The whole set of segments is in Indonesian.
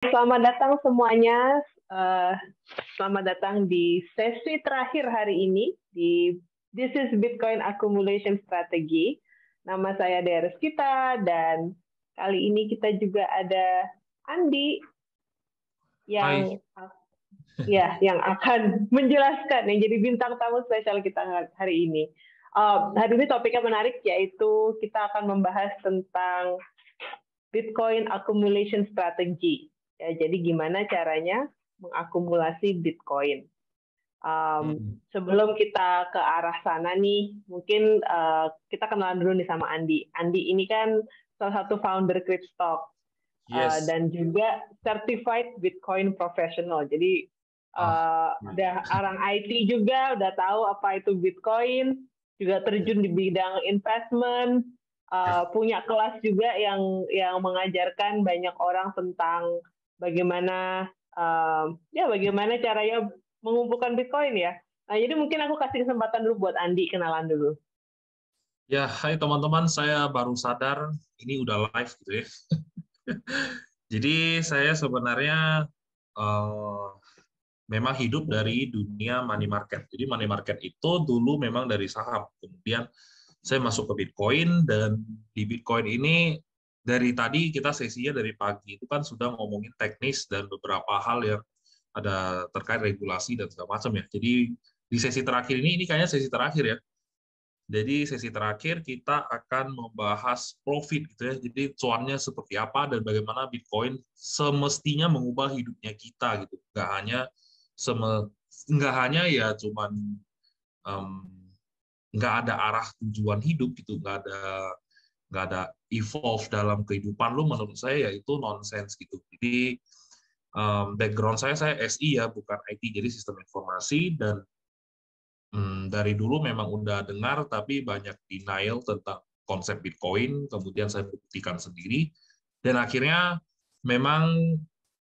Selamat datang semuanya. Eh, selamat datang di sesi terakhir hari ini di This is Bitcoin Accumulation Strategy. Nama saya Deres Kita dan kali ini kita juga ada Andi yang Hai. ya yang akan menjelaskan yang jadi bintang tamu spesial kita hari ini. Eh, hari ini topiknya menarik yaitu kita akan membahas tentang Bitcoin Accumulation Strategy Ya, jadi gimana caranya mengakumulasi Bitcoin? Um, sebelum kita ke arah sana nih, mungkin uh, kita kenalan dulu nih sama Andi. Andi ini kan salah satu founder Cryptstock eh, yes. dan juga certified Bitcoin professional. Jadi uh, udah orang IT juga, udah tahu apa itu Bitcoin, juga terjun di bidang investment, uh, punya kelas juga yang yang mengajarkan banyak orang tentang bagaimana um, ya bagaimana caranya mengumpulkan Bitcoin ya. Nah, jadi mungkin aku kasih kesempatan dulu buat Andi kenalan dulu. Ya, hai teman-teman, saya baru sadar ini udah live gitu ya. jadi saya sebenarnya uh, memang hidup dari dunia money market. Jadi money market itu dulu memang dari saham, kemudian saya masuk ke Bitcoin dan di Bitcoin ini dari tadi kita sesinya dari pagi itu kan sudah ngomongin teknis dan beberapa hal yang ada terkait regulasi dan segala macam ya. Jadi di sesi terakhir ini ini kayaknya sesi terakhir ya. Jadi sesi terakhir kita akan membahas profit gitu ya. Jadi cuannya seperti apa dan bagaimana Bitcoin semestinya mengubah hidupnya kita gitu. Nggak hanya seme, nggak hanya ya cuman um, nggak ada arah tujuan hidup gitu, nggak ada nggak ada evolve dalam kehidupan lu menurut saya yaitu nonsense gitu. Jadi um, background saya saya SI ya bukan IT jadi sistem informasi dan um, dari dulu memang udah dengar tapi banyak denial tentang konsep Bitcoin kemudian saya buktikan sendiri dan akhirnya memang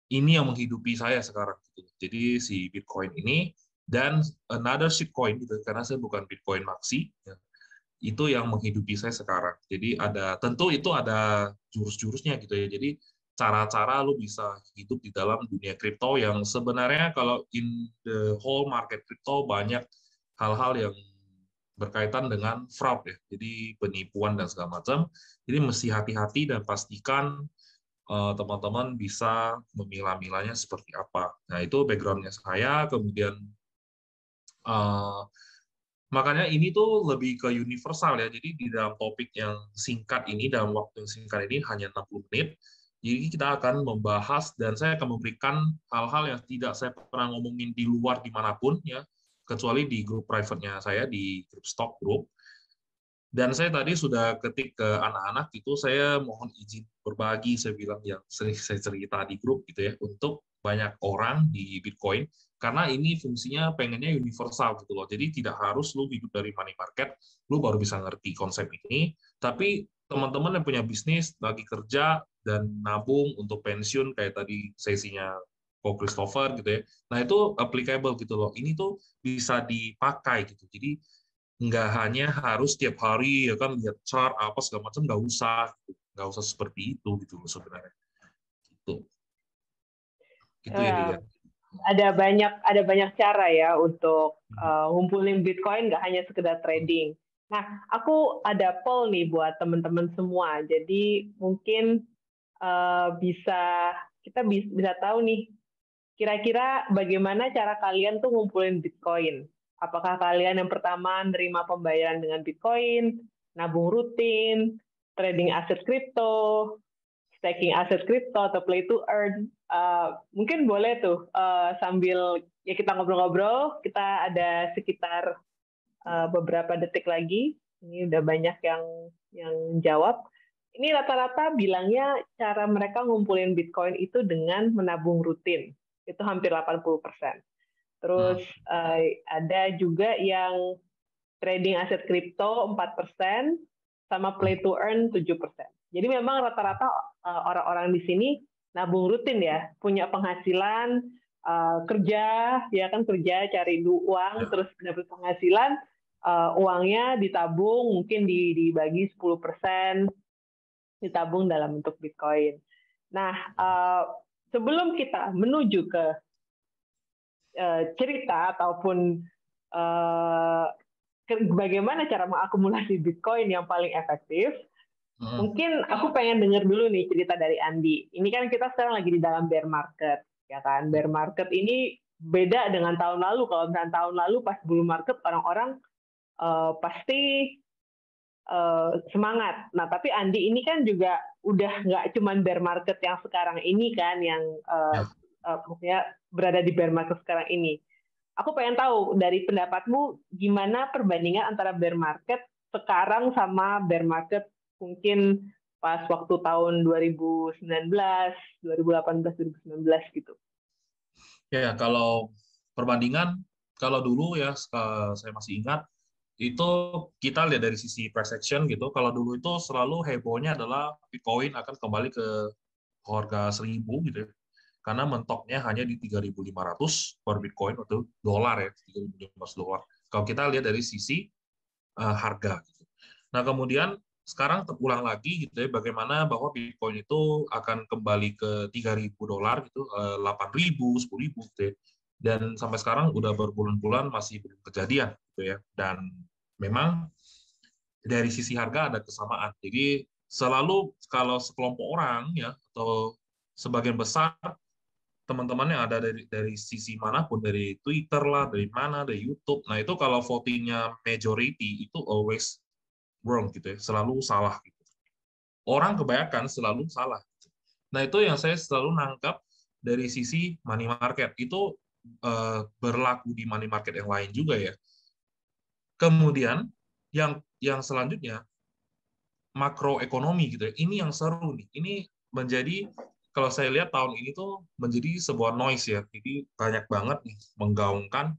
ini yang menghidupi saya sekarang gitu. Jadi si Bitcoin ini dan another shitcoin gitu karena saya bukan Bitcoin maxi ya itu yang menghidupi saya sekarang. Jadi ada tentu itu ada jurus-jurusnya gitu ya. Jadi cara-cara lu bisa hidup di dalam dunia kripto yang sebenarnya kalau in the whole market kripto banyak hal-hal yang berkaitan dengan fraud ya. Jadi penipuan dan segala macam. Jadi mesti hati-hati dan pastikan eh, teman-teman uh, bisa memilah-milahnya seperti apa. Nah, itu backgroundnya saya. Kemudian uh, Makanya ini tuh lebih ke universal ya. Jadi di dalam topik yang singkat ini, dalam waktu yang singkat ini hanya 60 menit, jadi kita akan membahas dan saya akan memberikan hal-hal yang tidak saya pernah ngomongin di luar dimanapun ya, kecuali di grup private-nya saya di grup stock group. Dan saya tadi sudah ketik ke anak-anak itu saya mohon izin berbagi saya bilang yang sering saya cerita di grup gitu ya untuk banyak orang di Bitcoin karena ini fungsinya pengennya universal gitu loh. Jadi tidak harus lu hidup dari money market, lu baru bisa ngerti konsep ini. Tapi teman-teman yang punya bisnis lagi kerja dan nabung untuk pensiun kayak tadi sesinya Ko Christopher gitu ya. Nah itu applicable gitu loh. Ini tuh bisa dipakai gitu. Jadi nggak hanya harus tiap hari ya kan lihat chart apa segala macam nggak usah gitu. nggak usah seperti itu gitu loh sebenarnya gitu gitu ya, iya. Ada banyak ada banyak cara ya untuk uh, ngumpulin Bitcoin nggak hanya sekedar trading. Nah, aku ada poll nih buat teman-teman semua. Jadi mungkin uh, bisa kita bisa, bisa tahu nih kira-kira bagaimana cara kalian tuh ngumpulin Bitcoin. Apakah kalian yang pertama nerima pembayaran dengan Bitcoin, nabung rutin, trading aset kripto, staking aset kripto atau play to earn uh, mungkin boleh tuh uh, sambil ya kita ngobrol-ngobrol kita ada sekitar uh, beberapa detik lagi ini udah banyak yang yang jawab ini rata-rata bilangnya cara mereka ngumpulin bitcoin itu dengan menabung rutin itu hampir 80 persen terus nah. uh, ada juga yang trading aset kripto 4 persen sama play to earn 7 persen jadi memang rata-rata Eh, orang-orang di sini nabung rutin ya, punya penghasilan eh, kerja, ya kan kerja cari uang, ya. terus dapat penghasilan, eh, uangnya ditabung mungkin dibagi 10% ditabung dalam bentuk Bitcoin. Nah, sebelum kita menuju ke cerita ataupun bagaimana cara mengakumulasi Bitcoin yang paling efektif, Hmm. Mungkin aku pengen denger dulu nih cerita dari Andi. Ini kan kita sekarang lagi di dalam bear market, ya kan? Bear market ini beda dengan tahun lalu. Kalau misalnya tahun lalu pas bull market orang-orang uh, pasti uh, semangat. Nah, tapi Andi ini kan juga udah nggak cuma bear market yang sekarang ini kan, yang uh, uh, berada di bear market sekarang ini. Aku pengen tahu dari pendapatmu gimana perbandingan antara bear market sekarang sama bear market mungkin pas waktu tahun 2019, 2018, 2019 gitu. Ya, kalau perbandingan, kalau dulu ya saya masih ingat, itu kita lihat dari sisi price action gitu, kalau dulu itu selalu hebohnya adalah Bitcoin akan kembali ke harga 1000 gitu ya. Karena mentoknya hanya di 3.500 per Bitcoin atau dolar ya, 3.500 dolar. Kalau kita lihat dari sisi uh, harga gitu. Nah, kemudian sekarang terulang lagi gitu ya bagaimana bahwa Bitcoin itu akan kembali ke 3.000 dolar gitu, 8.000, eh, 10.000 gitu ya. Dan sampai sekarang udah berbulan-bulan masih belum kejadian gitu ya. Dan memang dari sisi harga ada kesamaan. Jadi selalu kalau sekelompok orang ya atau sebagian besar teman-teman yang ada dari dari sisi manapun dari Twitter lah dari mana dari YouTube nah itu kalau votingnya majority itu always wrong gitu ya, selalu salah. Gitu. Orang kebanyakan selalu salah. Gitu. Nah itu yang saya selalu nangkap dari sisi money market itu uh, berlaku di money market yang lain juga ya. Kemudian yang yang selanjutnya makroekonomi gitu ya. Ini yang seru nih. Ini menjadi kalau saya lihat tahun ini tuh menjadi sebuah noise ya. Jadi banyak banget nih menggaungkan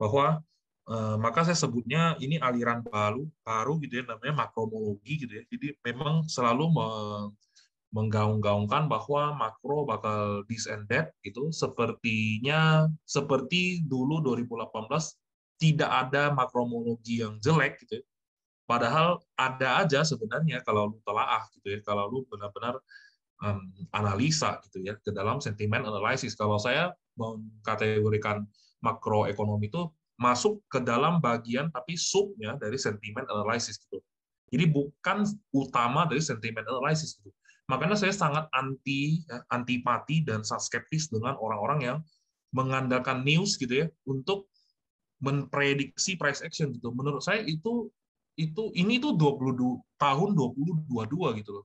bahwa Eh, maka saya sebutnya ini aliran baru baru gitu ya namanya makromologi gitu ya jadi memang selalu menggaung-gaungkan bahwa makro bakal this and itu sepertinya seperti dulu 2018 tidak ada makromologi yang jelek gitu ya. padahal ada aja sebenarnya kalau lu telaah gitu ya kalau lu benar-benar um, analisa gitu ya ke dalam sentimen analisis kalau saya mengkategorikan makroekonomi itu masuk ke dalam bagian tapi subnya dari sentiment analysis gitu. Jadi bukan utama dari sentiment analysis gitu. Makanya saya sangat anti ya, antipati dan sangat skeptis dengan orang-orang yang mengandalkan news gitu ya untuk memprediksi price action gitu. Menurut saya itu itu ini tuh 22 tahun 2022 gitu loh.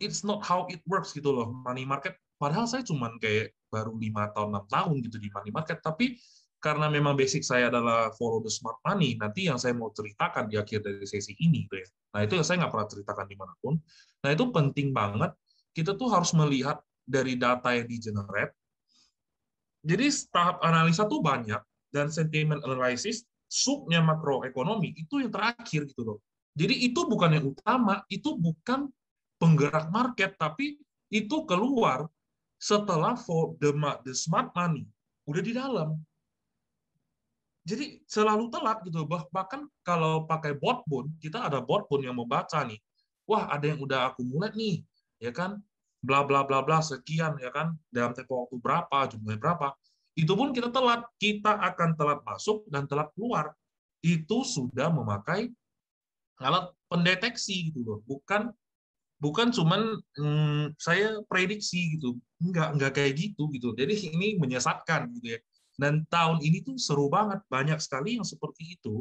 It's not how it works gitu loh money market. Padahal saya cuman kayak baru lima tahun enam tahun gitu di money market, tapi karena memang basic saya adalah follow the smart money, nanti yang saya mau ceritakan di akhir dari sesi ini gitu ya. Nah itu yang saya nggak pernah ceritakan dimanapun. Nah itu penting banget, kita tuh harus melihat dari data yang di-generate. Jadi tahap analisa tuh banyak, dan sentiment analysis, subnya makroekonomi, itu yang terakhir gitu loh. Jadi itu bukan yang utama, itu bukan penggerak market, tapi itu keluar setelah for the smart money udah di dalam jadi selalu telat gitu bahkan kalau pakai bot pun kita ada bot pun yang membaca nih wah ada yang udah aku mulai nih ya kan bla bla bla bla sekian ya kan dalam tempo waktu berapa jumlahnya berapa itu pun kita telat kita akan telat masuk dan telat keluar itu sudah memakai alat pendeteksi gitu loh bukan bukan cuman hmm, saya prediksi gitu nggak nggak kayak gitu gitu jadi ini menyesatkan gitu ya dan tahun ini tuh seru banget, banyak sekali yang seperti itu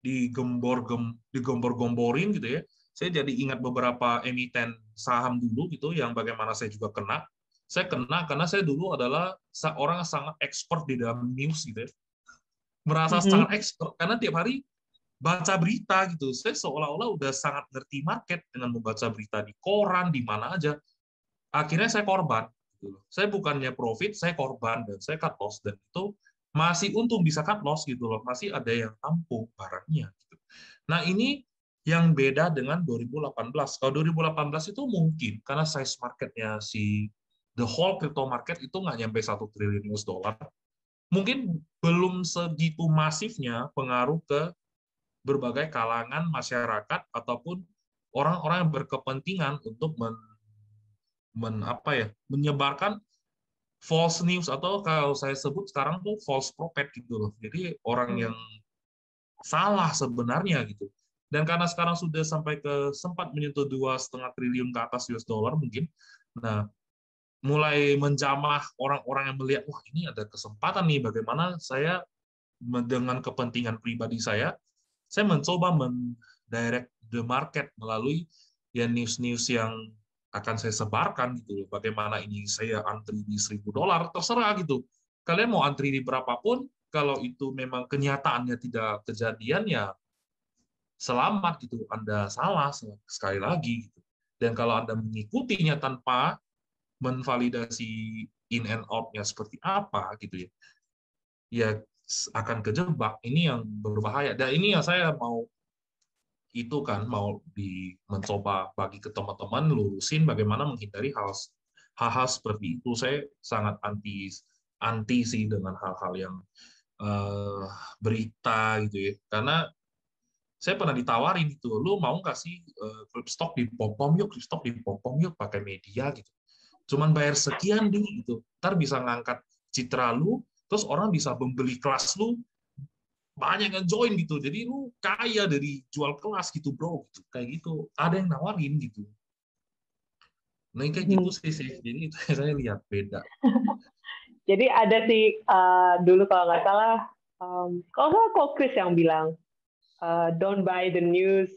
digembor gem, digombor-gomborin gitu ya. Saya jadi ingat beberapa emiten saham dulu gitu yang bagaimana saya juga kena. Saya kena karena saya dulu adalah seorang yang sangat expert di dalam news gitu ya. Merasa mm -hmm. sangat expert karena tiap hari baca berita gitu. Saya seolah-olah udah sangat ngerti market dengan membaca berita di koran, di mana aja. Akhirnya saya korban gitu loh. Saya bukannya profit, saya korban dan saya cut loss dan itu masih untung bisa cut loss gitu loh, masih ada yang tampung barangnya gitu. Nah, ini yang beda dengan 2018. Kalau 2018 itu mungkin karena size marketnya si the whole crypto market itu nggak nyampe satu triliun US dollar. Mungkin belum segitu masifnya pengaruh ke berbagai kalangan masyarakat ataupun orang-orang yang berkepentingan untuk men apa ya menyebarkan false news atau kalau saya sebut sekarang tuh false prophet gitu loh. Jadi orang hmm. yang salah sebenarnya gitu. Dan karena sekarang sudah sampai ke sempat menyentuh dua setengah triliun ke atas US dollar mungkin, nah mulai menjamah orang-orang yang melihat wah ini ada kesempatan nih bagaimana saya dengan kepentingan pribadi saya, saya mencoba mendirect the market melalui ya news-news yang akan saya sebarkan gitu bagaimana ini saya antri di seribu dolar terserah gitu kalian mau antri di berapapun kalau itu memang kenyataannya tidak kejadian ya selamat gitu anda salah sekali lagi gitu. dan kalau anda mengikutinya tanpa menvalidasi in and outnya seperti apa gitu ya ya akan kejebak ini yang berbahaya dan ini yang saya mau itu kan mau di mencoba bagi ke teman-teman lurusin bagaimana menghindari hal hal seperti itu saya sangat anti anti sih dengan hal-hal yang uh, berita gitu ya karena saya pernah ditawarin itu lu mau nggak sih eh, uh, stock pom di popom yuk klip di di popom yuk pakai media gitu cuman bayar sekian ding gitu ntar bisa ngangkat citra lu terus orang bisa membeli kelas lu banyak yang join gitu jadi lu kaya dari jual kelas gitu bro gitu kayak gitu ada yang nawarin gitu nah kayak gitu hmm. sih sih jadi itu saya lihat beda jadi ada sih uh, dulu kalau nggak salah um, kalau nggak kok Chris yang bilang uh, don't buy the news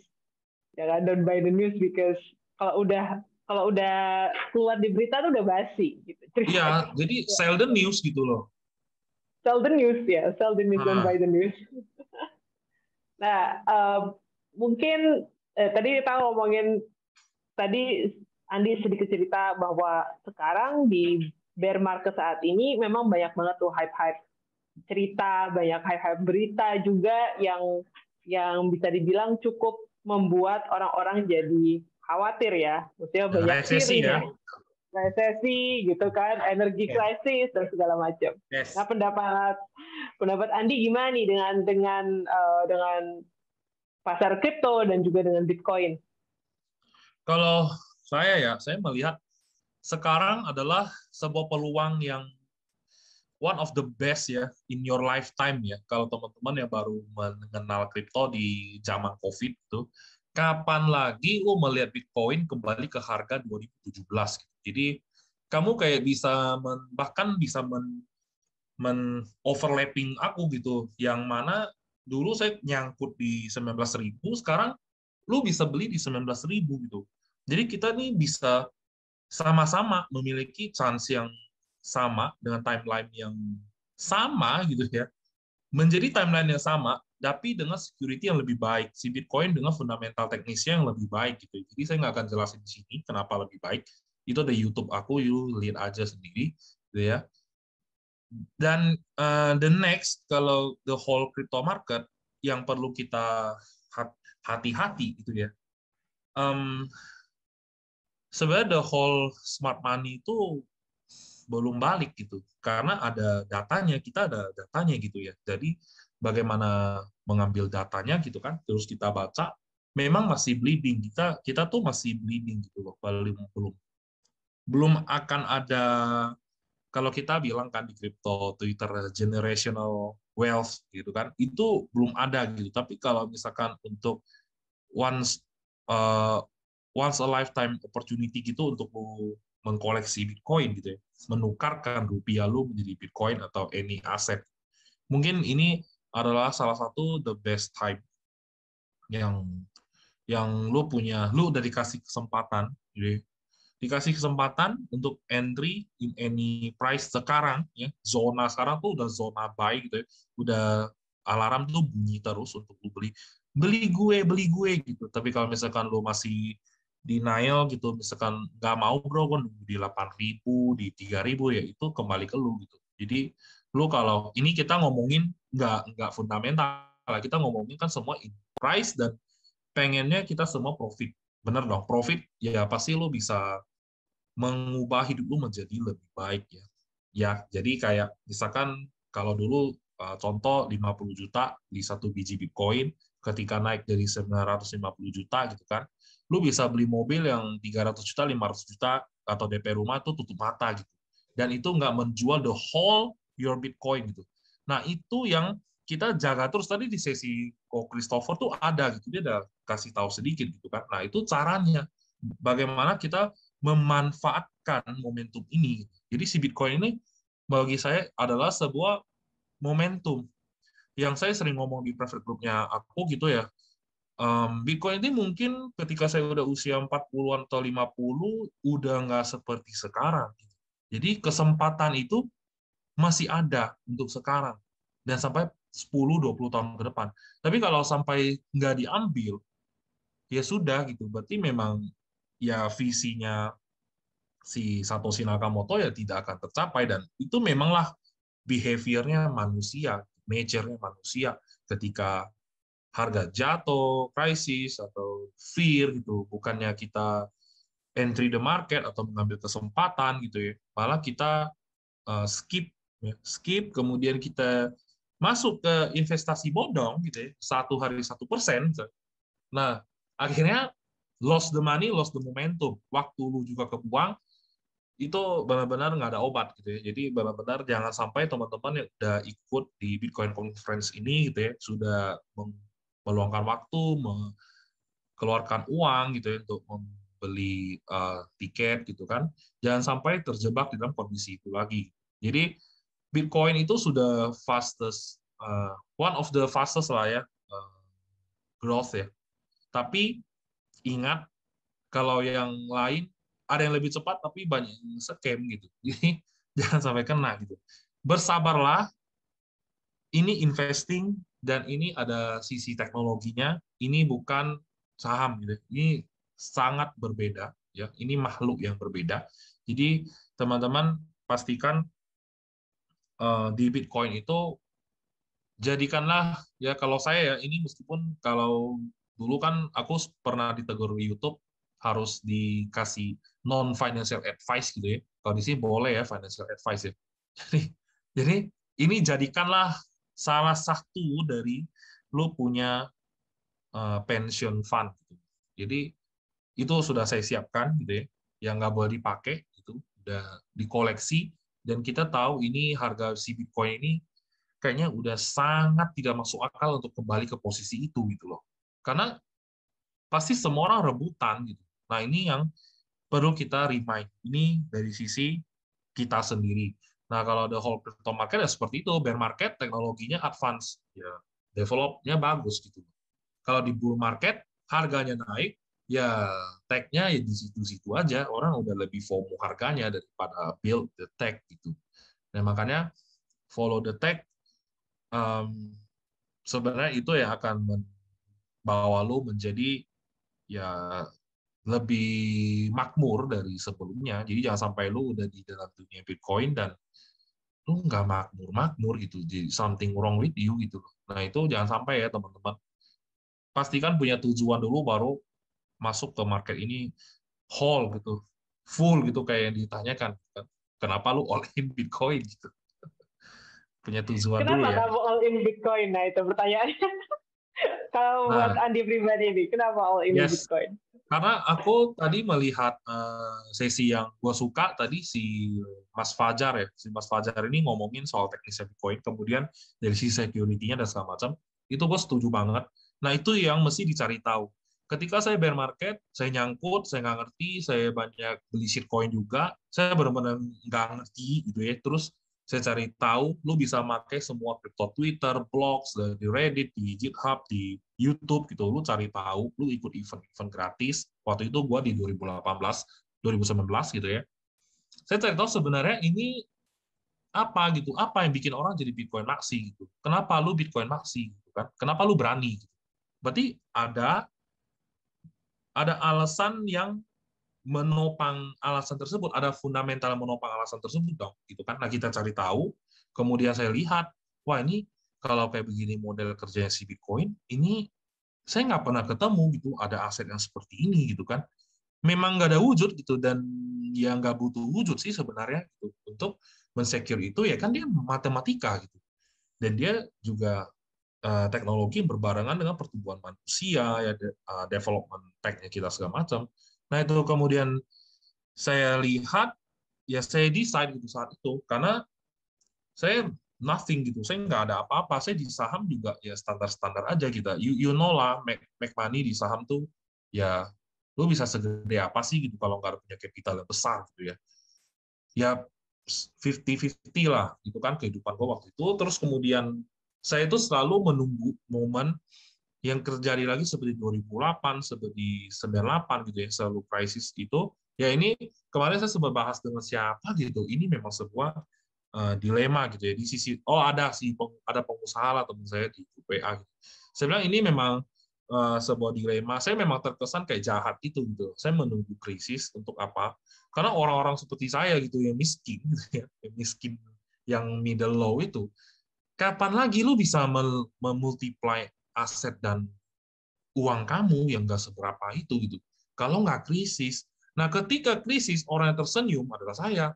ya kan don't buy the news because kalau udah kalau udah keluar di berita tuh udah basi gitu. Iya, jadi sell the news gitu loh sell the news ya, yeah. sell the news and ah. buy the news. nah, uh, mungkin eh, tadi kita ngomongin tadi Andi sedikit cerita bahwa sekarang di bear market saat ini memang banyak banget tuh hype-hype cerita, banyak hype-hype berita juga yang yang bisa dibilang cukup membuat orang-orang jadi khawatir ya, maksudnya banyak resesi ya resesi gitu kan, energi krisis dan segala macam. Yes. Nah pendapat pendapat Andi gimana nih dengan dengan uh, dengan pasar kripto dan juga dengan Bitcoin? Kalau saya ya, saya melihat sekarang adalah sebuah peluang yang one of the best ya in your lifetime ya. Kalau teman-teman yang baru mengenal kripto di zaman COVID itu, kapan lagi lo melihat Bitcoin kembali ke harga 2017 gitu. Jadi kamu kayak bisa men, bahkan bisa men, men overlapping aku gitu, yang mana dulu saya nyangkut di 19.000, sekarang lu bisa beli di 19.000 gitu. Jadi kita nih bisa sama-sama memiliki chance yang sama dengan timeline yang sama gitu ya. Menjadi timeline yang sama tapi dengan security yang lebih baik. Si Bitcoin dengan fundamental teknisnya yang lebih baik gitu. Jadi saya nggak akan jelasin di sini kenapa lebih baik itu ada YouTube aku you lihat aja sendiri gitu ya dan uh, the next kalau the whole crypto market yang perlu kita hati-hati gitu ya um, sebenarnya the whole smart money itu belum balik gitu karena ada datanya kita ada datanya gitu ya jadi bagaimana mengambil datanya gitu kan terus kita baca memang masih bleeding kita kita tuh masih bleeding gitu loh belum belum belum akan ada kalau kita bilang kan di crypto Twitter generational wealth gitu kan itu belum ada gitu tapi kalau misalkan untuk once uh, once a lifetime opportunity gitu untuk lu mengkoleksi bitcoin gitu ya menukarkan rupiah lu menjadi bitcoin atau any aset mungkin ini adalah salah satu the best time yang yang lu punya lu udah dikasih kesempatan gitu ya, dikasih kesempatan untuk entry in any price sekarang ya zona sekarang tuh udah zona buy gitu ya udah alarm tuh bunyi terus untuk lu beli beli gue beli gue gitu tapi kalau misalkan lu masih denial gitu misalkan nggak mau bro kan di ribu di tiga ribu ya itu kembali ke lu gitu jadi lu kalau ini kita ngomongin nggak nggak fundamental kita ngomongin kan semua in price dan pengennya kita semua profit bener dong profit ya pasti lo bisa mengubah hidup lo menjadi lebih baik ya ya jadi kayak misalkan kalau dulu eh, contoh 50 juta di satu biji Bitcoin ketika naik dari 950 juta gitu kan lo bisa beli mobil yang 300 juta 500 juta atau DP rumah tuh tutup mata gitu dan itu nggak menjual the whole your Bitcoin gitu nah itu yang kita jaga terus tadi di sesi Ko oh, Christopher tuh ada gitu dia ada kasih tahu sedikit gitu kan. Nah, itu caranya bagaimana kita memanfaatkan momentum ini. Jadi si Bitcoin ini bagi saya adalah sebuah momentum yang saya sering ngomong di private groupnya aku gitu ya. Bitcoin ini mungkin ketika saya udah usia 40-an atau 50 udah nggak seperti sekarang. Jadi kesempatan itu masih ada untuk sekarang dan sampai 10-20 tahun ke depan. Tapi kalau sampai nggak diambil, ya sudah gitu. Berarti memang ya visinya si Satoshi Nakamoto ya tidak akan tercapai dan itu memanglah behaviornya manusia, nature-nya manusia ketika harga jatuh, krisis atau fear gitu, bukannya kita entry the market atau mengambil kesempatan gitu ya, malah kita eh, skip, ya, skip kemudian kita masuk ke investasi bodong gitu ya, satu hari satu persen. Nah akhirnya lost the money, lost the momentum. Waktu lu juga kebuang, itu benar-benar nggak ada obat gitu ya. Jadi benar-benar jangan sampai teman-teman yang udah ikut di Bitcoin Conference ini gitu ya, sudah meluangkan waktu, mengeluarkan uang gitu ya untuk membeli uh, tiket gitu kan. Jangan sampai terjebak di dalam kondisi itu lagi. Jadi Bitcoin itu sudah fastest, uh, one of the fastest lah ya, uh, growth ya, tapi ingat kalau yang lain ada yang lebih cepat tapi banyak yang scam gitu. Jadi jangan sampai kena gitu. Bersabarlah. Ini investing dan ini ada sisi teknologinya. Ini bukan saham gitu. Ini sangat berbeda ya. Ini makhluk yang berbeda. Jadi teman-teman pastikan uh, di Bitcoin itu jadikanlah ya kalau saya ya ini meskipun kalau dulu kan aku pernah ditegur di YouTube harus dikasih non financial advice gitu ya. Kalau di sini boleh ya financial advice ya. Jadi, jadi ini jadikanlah salah satu dari lu punya uh, pension fund. Gitu. Jadi itu sudah saya siapkan gitu ya, yang nggak boleh dipakai itu udah dikoleksi dan kita tahu ini harga si Bitcoin ini kayaknya udah sangat tidak masuk akal untuk kembali ke posisi itu gitu loh. Karena pasti semua orang rebutan gitu. Nah, ini yang perlu kita remind. Ini dari sisi kita sendiri. Nah, kalau the whole crypto market ya seperti itu, bear market teknologinya advance, ya developnya bagus gitu. Kalau di bull market harganya naik, ya tag-nya ya di situ-situ aja, orang udah lebih FOMO harganya daripada build the tech gitu. Nah, makanya follow the tech um, sebenarnya itu ya akan bawa lo menjadi ya lebih makmur dari sebelumnya. Jadi jangan sampai lo udah di dalam dunia Bitcoin dan lo nggak makmur-makmur gitu. Jadi something wrong with you gitu. Nah itu jangan sampai ya teman-teman. Pastikan punya tujuan dulu baru masuk ke market ini whole gitu. Full gitu kayak yang ditanyakan. Kan. Kenapa lu all in Bitcoin gitu. punya tujuan Kenapa dulu ya. Kenapa all in Bitcoin? Nah itu pertanyaannya. Kalau buat nah. Andi pribadi ini, kenapa all in yes. Bitcoin? Karena aku tadi melihat uh, sesi yang gue suka tadi si Mas Fajar ya, si Mas Fajar ini ngomongin soal teknisnya Bitcoin, kemudian dari sisi security-nya dan segala macam, itu gue setuju banget. Nah itu yang mesti dicari tahu. Ketika saya bear market, saya nyangkut, saya nggak ngerti, saya banyak beli shitcoin juga, saya benar-benar nggak ngerti gitu ya. Terus saya cari tahu lu bisa pakai semua crypto Twitter, blogs, di Reddit, di GitHub, di YouTube gitu. Lu cari tahu, lu ikut event-event gratis. Waktu itu gua di 2018, 2019 gitu ya. Saya cari tahu sebenarnya ini apa gitu, apa yang bikin orang jadi Bitcoin maxi gitu. Kenapa lu Bitcoin maxi gitu kan? Kenapa lu berani? Gitu. Berarti ada ada alasan yang menopang alasan tersebut ada fundamental menopang alasan tersebut dong gitu kan nah kita cari tahu kemudian saya lihat wah ini kalau kayak begini model kerjanya si Bitcoin ini saya nggak pernah ketemu gitu ada aset yang seperti ini gitu kan memang nggak ada wujud gitu dan yang nggak butuh wujud sih sebenarnya gitu untuk mensecure itu ya kan dia matematika gitu dan dia juga teknologi eh, teknologi berbarengan dengan pertumbuhan manusia ya eh, development tech kita segala macam Nah itu kemudian saya lihat, ya saya decide gitu saat itu, karena saya nothing gitu, saya nggak ada apa-apa, saya di saham juga ya standar-standar aja gitu. You, you know lah, make, make money di saham tuh ya lu bisa segede apa sih gitu kalau nggak punya capital yang besar gitu ya. Ya 50-50 lah gitu kan kehidupan gue waktu itu. Terus kemudian saya itu selalu menunggu momen yang terjadi lagi seperti 2008, seperti 98 gitu ya, selalu krisis itu. Ya ini kemarin saya sempat bahas dengan siapa gitu, ini memang sebuah uh, dilema gitu ya. Di sisi, oh ada si ada pengusaha lah teman saya di UPA. Gitu. Saya bilang ini memang uh, sebuah dilema. Saya memang terkesan kayak jahat itu gitu. Saya menunggu krisis untuk apa? Karena orang-orang seperti saya gitu yang miskin, gitu ya, yang miskin yang middle low itu, kapan lagi lu bisa memultiply aset dan uang kamu yang nggak seberapa itu gitu. Kalau nggak krisis, nah ketika krisis orang yang tersenyum adalah saya.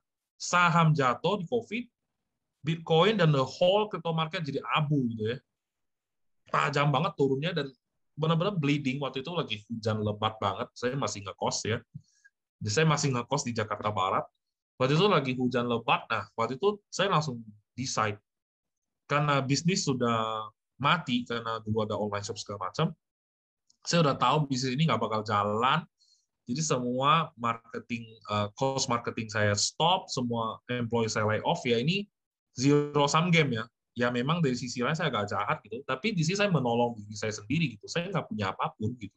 Saham jatuh di COVID, Bitcoin dan the whole crypto market jadi abu gitu ya. Tajam banget turunnya dan benar-benar bleeding waktu itu lagi hujan lebat banget. Saya masih ngekos ya. Jadi saya masih ngekos di Jakarta Barat. Waktu itu lagi hujan lebat. Nah, waktu itu saya langsung decide karena bisnis sudah mati karena dulu ada online shop segala macam, saya udah tahu bisnis ini nggak bakal jalan. Jadi semua marketing, uh, eh, cost marketing saya stop, semua employee saya lay off, ya ini zero sum game ya. Ya memang dari sisi lain saya agak jahat gitu, tapi di sisi saya menolong diri saya sendiri gitu. Saya nggak punya apapun gitu.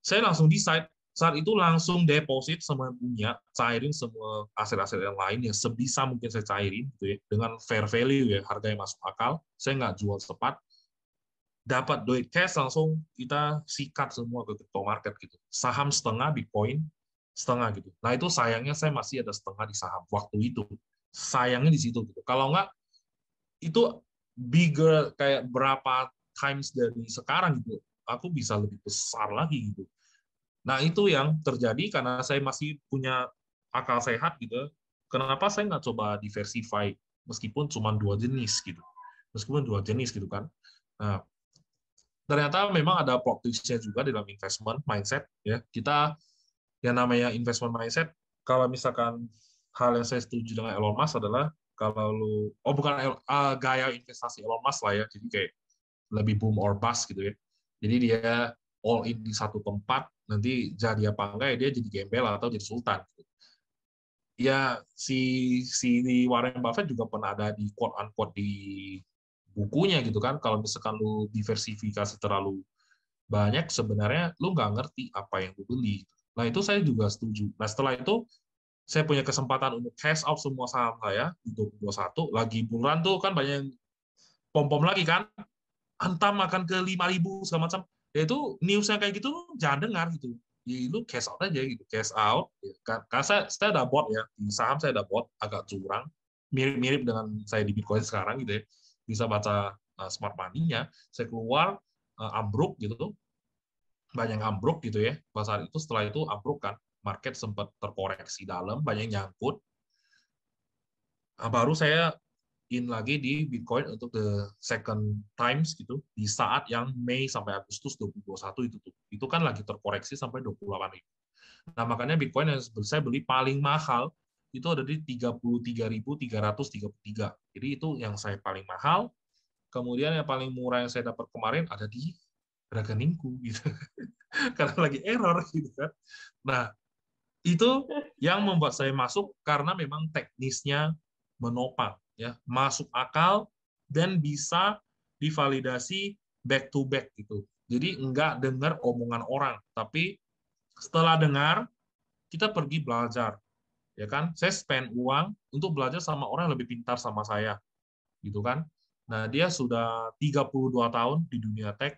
Saya langsung decide, saat itu langsung deposit semua punya, cairin semua aset-aset yang lain yang sebisa mungkin saya cairin gitu ya, dengan fair value ya, harga yang masuk akal, saya nggak jual cepat, dapat duit cash langsung kita sikat semua ke crypto market gitu. Saham setengah Bitcoin, setengah gitu. Nah itu sayangnya saya masih ada setengah di saham waktu itu. Sayangnya di situ gitu. Kalau nggak, itu bigger kayak berapa times dari sekarang gitu, aku bisa lebih besar lagi gitu Nah, itu yang terjadi karena saya masih punya akal sehat gitu. Kenapa saya nggak coba diversify meskipun cuma dua jenis gitu. Meskipun dua jenis gitu kan. Nah, ternyata memang ada plot twist-nya juga dalam investment mindset ya. Kita yang namanya investment mindset kalau misalkan hal yang saya setuju dengan Elon Musk adalah kalau lu oh bukan uh, gaya investasi Elon Musk lah ya. Jadi kayak lebih boom or bust gitu ya. Jadi dia all in di satu tempat nanti jadi apa enggak ya dia jadi gembel atau jadi sultan ya si si Warren Buffett juga pernah ada di quote unquote di bukunya gitu kan kalau misalkan lu diversifikasi terlalu banyak sebenarnya lu nggak ngerti apa yang lu beli nah itu saya juga setuju nah setelah itu saya punya kesempatan untuk cash out semua saham saya di 2021 lagi bulan tuh kan banyak pom pom lagi kan antam akan ke 5000 segala macam Ya, itu newsnya kayak gitu jangan dengar gitu ya lu cash out aja gitu cash out ya. karena saya saya ada bot ya di saham saya ada bot agak curang mirip-mirip dengan saya di bitcoin sekarang gitu ya bisa baca uh, smart money-nya saya keluar uh, ambruk gitu tuh, banyak ambruk gitu ya pasar itu setelah itu ambruk kan market sempat terkoreksi dalam banyak nyangkut nah, baru saya in lagi di Bitcoin untuk the second times gitu di saat yang Mei sampai Agustus 2021 itu tuh itu kan lagi terkoreksi sampai 28 ribu. Nah makanya Bitcoin yang saya beli paling mahal itu ada di 33.333. Jadi itu yang saya paling mahal. Kemudian yang paling murah yang saya dapat kemarin ada di rekeningku gitu. karena lagi error gitu kan. Nah, itu yang membuat saya masuk karena memang teknisnya menopang ya masuk akal dan bisa divalidasi back to back gitu. Jadi enggak dengar omongan orang, tapi setelah dengar kita pergi belajar. Ya kan? Saya spend uang untuk belajar sama orang yang lebih pintar sama saya. Gitu kan? Nah, dia sudah 32 tahun di dunia tech.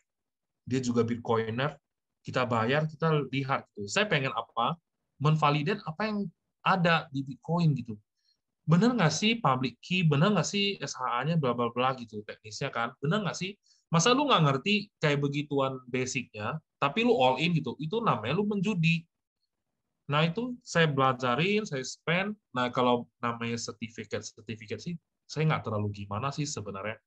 Dia juga Bitcoiner. Kita bayar, kita lihat gitu. Saya pengen apa? Menvalidate apa yang ada di Bitcoin gitu bener nggak sih public key, bener nggak sih SHA-nya bla bla bla gitu teknisnya kan, bener nggak sih? Masa lu nggak ngerti kayak begituan basicnya, tapi lu all in gitu, itu namanya lu menjudi. Nah itu saya belajarin, saya spend. Nah kalau namanya sertifikat sertifikat sih, saya nggak terlalu gimana sih sebenarnya.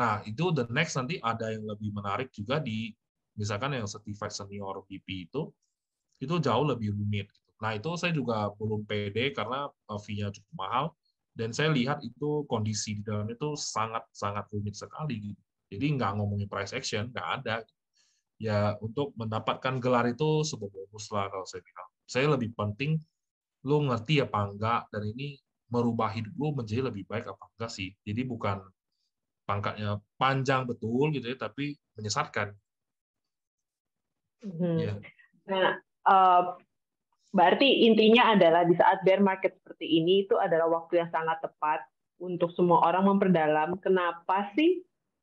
Nah itu the next nanti ada yang lebih menarik juga di misalkan yang certified senior BP itu, itu jauh lebih rumit. gitu. Nah, itu saya juga belum pede karena eh, fee-nya cukup mahal dan saya lihat itu kondisi di dalam itu sangat-sangat rumit sekali gitu. Jadi nggak ngomongin price action, nggak ada. Ya untuk mendapatkan gelar itu sebuah bonus lah kalau saya bilang. Saya lebih penting lu ngerti apa enggak dan ini merubah hidup lu menjadi lebih baik apa enggak sih. Jadi bukan pangkatnya panjang betul gitu ya, tapi menyesatkan. Hmm. Ya. Nah, uh, Berarti intinya adalah di saat bear market seperti ini itu adalah waktu yang sangat tepat untuk semua orang memperdalam kenapa sih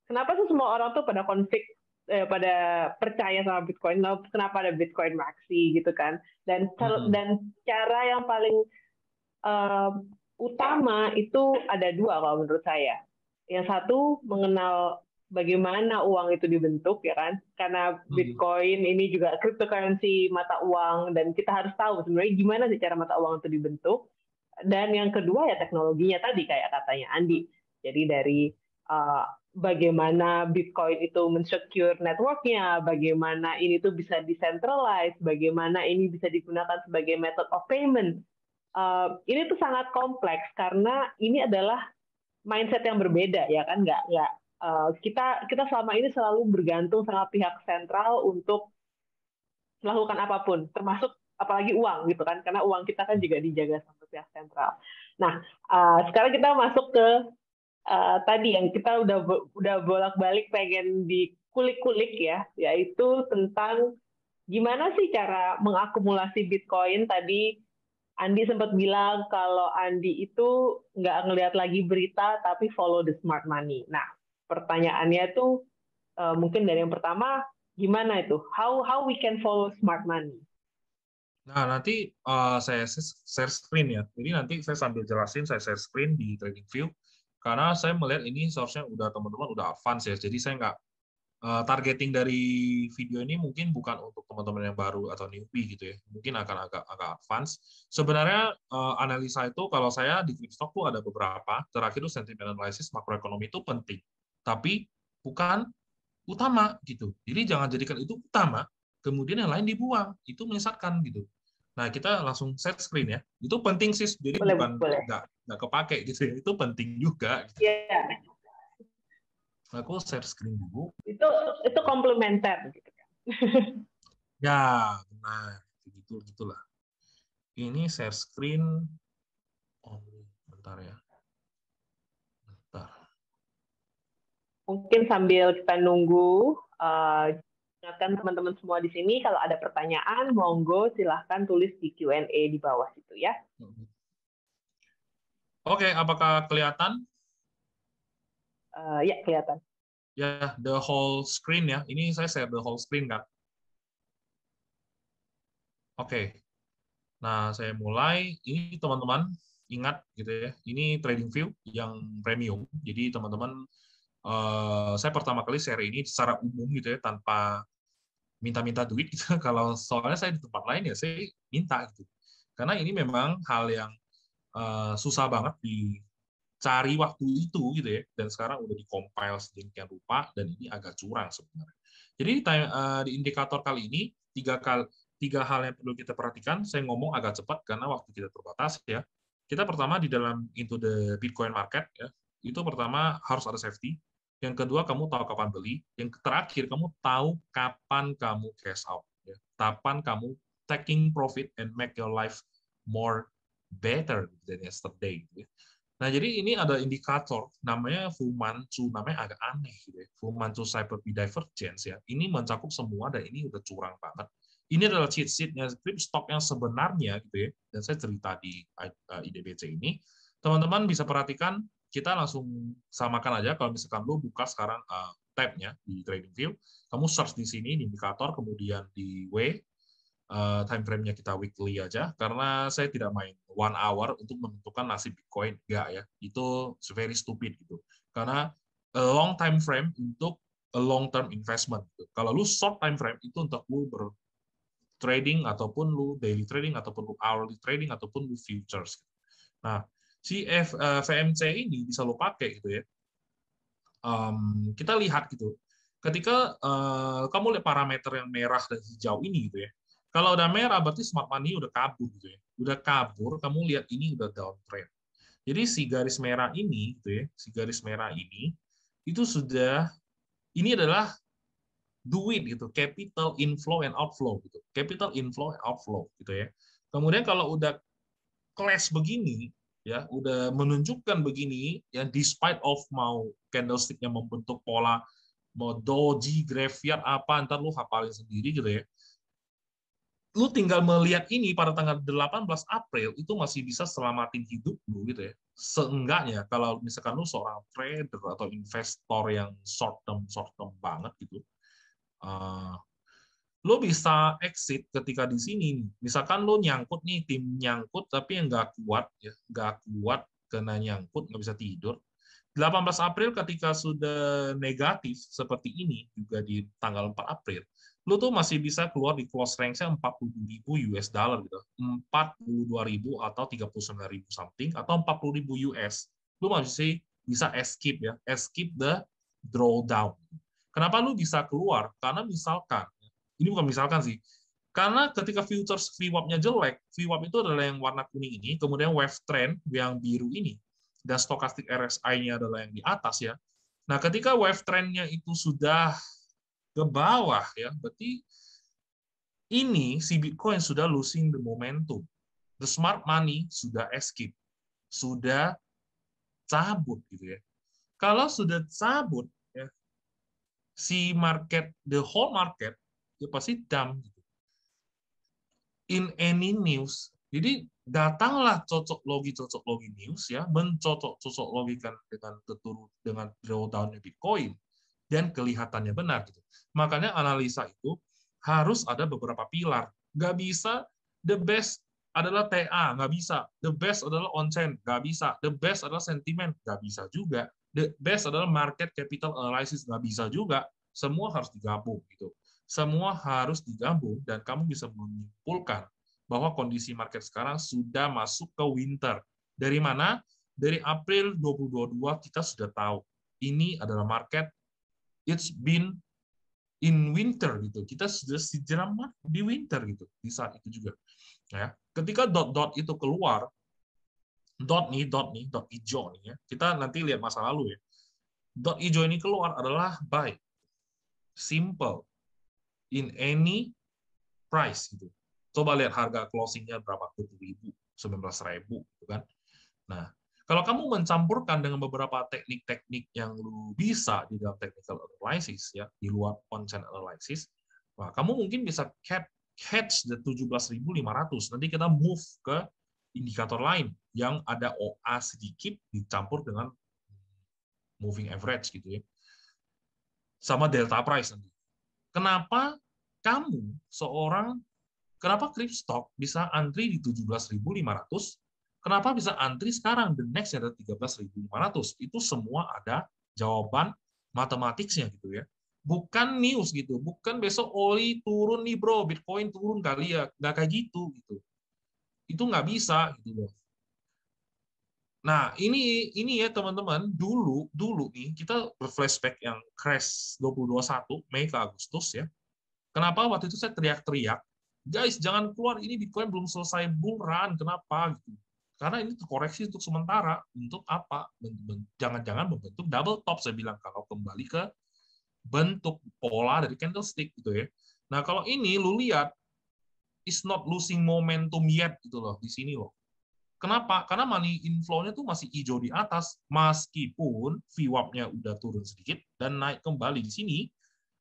kenapa sih semua orang tuh pada konflik eh, pada percaya sama Bitcoin kenapa ada Bitcoin maxi gitu kan dan mm-hmm. dan cara yang paling uh, utama itu ada dua kalau menurut saya yang satu mengenal bagaimana uang itu dibentuk ya kan karena hmm. Bitcoin ini juga cryptocurrency mata uang dan kita harus tahu sebenarnya gimana sih cara mata uang itu dibentuk dan yang kedua ya teknologinya tadi kayak katanya Andi jadi dari uh, bagaimana Bitcoin itu mensecure networknya bagaimana ini tuh bisa decentralized bagaimana ini bisa digunakan sebagai method of payment uh, ini tuh sangat kompleks karena ini adalah mindset yang berbeda ya kan nggak nggak Eh, kita kita selama ini selalu bergantung sama pihak sentral untuk melakukan apapun, termasuk apalagi uang gitu kan, karena uang kita kan juga dijaga sama pihak sentral. Nah, uh, sekarang kita masuk ke uh, tadi yang kita udah udah bolak-balik pengen dikulik-kulik ya, yaitu tentang gimana sih cara mengakumulasi Bitcoin tadi Andi sempat bilang kalau Andi itu nggak ngelihat lagi berita tapi follow the smart money. Nah, pertanyaannya itu uh, eh, mungkin dari yang pertama gimana itu how how we can follow smart money nah nanti uh, saya share screen ya jadi nanti saya sambil jelasin saya share screen di trading view karena saya melihat ini source-nya udah teman-teman udah advance ya jadi saya nggak uh, targeting dari video ini mungkin bukan untuk teman-teman yang baru atau newbie gitu ya mungkin akan agak agak advance sebenarnya uh, analisa itu kalau saya di crypto ada beberapa terakhir itu sentiment analysis makroekonomi itu penting tapi bukan utama gitu. Jadi jangan jadikan itu utama, kemudian yang lain dibuang. Itu menyesatkan gitu. Nah, kita langsung set screen ya. Itu penting sih, jadi boleh, bukan nggak nggak kepake gitu ya. Itu penting juga. Gitu. Yeah. Aku share screen dulu. Itu itu komplementer gitu ya ya, benar. Gitu gitulah. Ini share screen. Oh, bentar ya. mungkin sambil kita nunggu uh, teman-teman semua di sini kalau ada pertanyaan monggo silahkan tulis di Q&A di bawah situ ya. Mm-hmm. Oke, okay, apakah kelihatan? Uh, ya kelihatan. Ya, yeah, the whole screen ya. Ini saya share the whole screen kan. Oke. Okay. Nah, saya mulai. Ini teman-teman ingat gitu ya. Ini trading view yang premium. Jadi teman-teman uh, saya pertama kali share ini secara umum gitu ya tanpa minta-minta duit gitu kalau soalnya saya di tempat lain ya saya minta gitu karena ini memang hal yang uh, susah banget dicari waktu itu gitu ya dan sekarang udah dikompil sedemikian rupa dan ini agak curang sebenarnya jadi di, eh, di indikator kali ini tiga kali tiga hal yang perlu kita perhatikan saya ngomong agak cepat karena waktu kita terbatas ya kita pertama di dalam into the Bitcoin market ya itu pertama harus ada safety yang kedua, kamu tahu kapan beli. Yang terakhir, kamu tahu kapan kamu cash out. Ya. Kapan kamu taking profit and make your life more better than yesterday. Gitu ya. Nah, jadi ini ada indikator namanya Fumanchu, namanya agak aneh gitu ya. Fumanchu Divergence ya. Ini mencakup semua dan ini udah curang banget. Ini adalah cheat sheetnya stock yang sebenarnya gitu ya. Dan saya cerita di uh, uh, IDBC ini. Teman-teman bisa perhatikan kita langsung samakan aja kalau misalkan lo buka sekarang uh, tabnya di trading view, kamu search di sini di indikator, kemudian di W, uh, time frame-nya kita weekly aja, karena saya tidak main one hour untuk menentukan nasib Bitcoin, enggak ya, itu very stupid gitu. Karena a long time frame untuk a long term investment. Gitu. Kalau lu short time frame itu untuk lu ber trading ataupun lu daily trading ataupun lu hourly trading ataupun lu futures. Gitu. Nah, si F, uh, eh, VMC ini bisa lo pakai gitu ya. Um, kita lihat gitu, ketika uh, kamu lihat parameter yang merah dan hijau ini gitu ya. Kalau udah merah berarti smart money udah kabur gitu ya. Udah kabur, kamu lihat ini udah downtrend. Jadi si garis merah ini, gitu ya, si garis merah ini itu sudah ini adalah duit gitu, capital inflow and outflow gitu, capital inflow and outflow gitu ya. Kemudian kalau udah clash begini, ya udah menunjukkan begini ya despite of mau candlesticknya membentuk pola mau doji graveyard apa ntar lu hafalin sendiri gitu ya lu tinggal melihat ini pada tanggal 18 April itu masih bisa selamatin hidup lu gitu ya seenggaknya kalau misalkan lu seorang trader atau investor yang short term short term banget gitu uh, lo bisa exit ketika di sini Misalkan lo nyangkut nih, tim nyangkut tapi yang nggak kuat, ya nggak kuat kena nyangkut, nggak bisa tidur. 18 April ketika sudah negatif seperti ini juga di tanggal 4 April, lo tuh masih bisa keluar di close range-nya 40.000 US dollar gitu. 42.000 atau 39.000 something atau 40.000 US. lo masih bisa escape ya, escape the drawdown. Kenapa lu bisa keluar? Karena misalkan ini bukan misalkan sih. Karena ketika futures VWAP-nya jelek, VWAP itu adalah yang warna kuning ini, kemudian wave trend yang biru ini, dan stokastik RSI-nya adalah yang di atas ya. Nah, ketika wave trend-nya itu sudah ke bawah ya, berarti ini si Bitcoin sudah losing the momentum. The smart money sudah escape, sudah cabut gitu ya. Kalau sudah cabut ya, si market, the whole market ya pasti dump. Gitu. In any news, jadi datanglah cocok logi cocok logi news ya, mencocok cocok logikan dengan keturut dengan drawdownnya Bitcoin dan kelihatannya benar gitu. Makanya analisa itu harus ada beberapa pilar. Gak bisa the best adalah TA, nggak bisa. The best adalah on-chain, nggak bisa. The best adalah sentiment, nggak bisa juga. The best adalah market capital analysis, nggak bisa juga. Semua harus digabung gitu. Semua harus digabung dan kamu bisa menyimpulkan bahwa kondisi market sekarang sudah masuk ke winter. Dari mana? Dari April 2022 kita sudah tahu ini adalah market it's been in winter gitu. Kita sudah sejeram di winter gitu di saat itu juga. Ya, ketika dot-dot itu keluar, dot nih, dot nih, dot hijau nih ya. Kita nanti lihat masa lalu ya. Dot hijau ini keluar adalah buy. Simple in any price gitu. Coba lihat harga closingnya berapa tujuh ribu, belas ribu, gitu kan? Nah, kalau kamu mencampurkan dengan beberapa teknik-teknik yang lu bisa di dalam technical analysis ya, di luar content analysis, wah kamu mungkin bisa cap catch the 17.500. Nanti kita move ke indikator lain yang ada OA sedikit dicampur dengan moving average gitu ya. Sama delta price nanti kenapa kamu seorang kenapa Kripstok bisa antri di 17.500, kenapa bisa antri sekarang the next ada 13.500? Itu semua ada jawaban matematiknya gitu ya. Bukan news gitu, bukan besok oli turun nih bro, Bitcoin turun kali ya, nggak kayak gitu gitu. Itu nggak bisa gitu loh. Nah, ini ini ya teman-teman, dulu dulu nih kita flashback yang crash 2021 Mei ke Agustus ya. Kenapa waktu itu saya teriak-teriak, guys jangan keluar ini Bitcoin belum selesai bull run, kenapa gitu. Karena ini terkoreksi untuk sementara, untuk apa? Jangan-jangan membentuk double top saya bilang kalau kembali ke bentuk pola dari candlestick gitu ya. Nah, kalau ini lu lihat is not losing momentum yet gitu loh di sini loh Kenapa? Karena money inflow-nya tuh masih hijau di atas, meskipun VWAP-nya udah turun sedikit dan naik kembali di sini.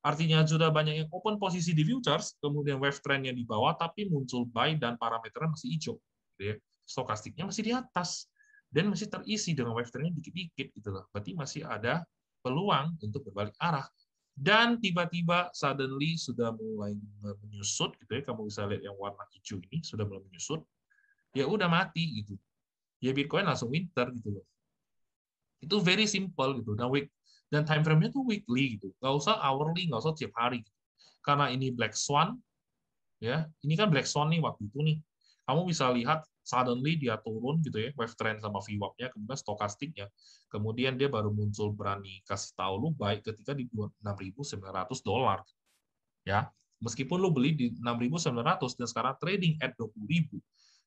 Artinya sudah banyak yang open posisi di futures, kemudian wave trend-nya di bawah, tapi muncul buy dan parameternya masih hijau. Gitu ya. Stokastiknya masih di atas dan masih terisi dengan wave trend-nya dikit-dikit gitu loh. Berarti masih ada peluang untuk berbalik arah dan tiba-tiba suddenly sudah mulai menyusut gitu ya kamu bisa lihat yang warna hijau ini sudah mulai menyusut ya udah mati gitu. Ya Bitcoin langsung winter gitu loh. Itu very simple gitu. Dan nah, week dan time frame-nya tuh weekly gitu. Gak usah hourly, gak usah tiap hari. Gitu. Karena ini black swan, ya ini kan black swan nih waktu itu nih. Kamu bisa lihat suddenly dia turun gitu ya, wave trend sama VWAP-nya, kemudian stokastiknya. Kemudian dia baru muncul berani kasih tahu lu baik ketika di 6.900 dolar. Ya, meskipun lu beli di 6.900 dan sekarang trading at 20.000,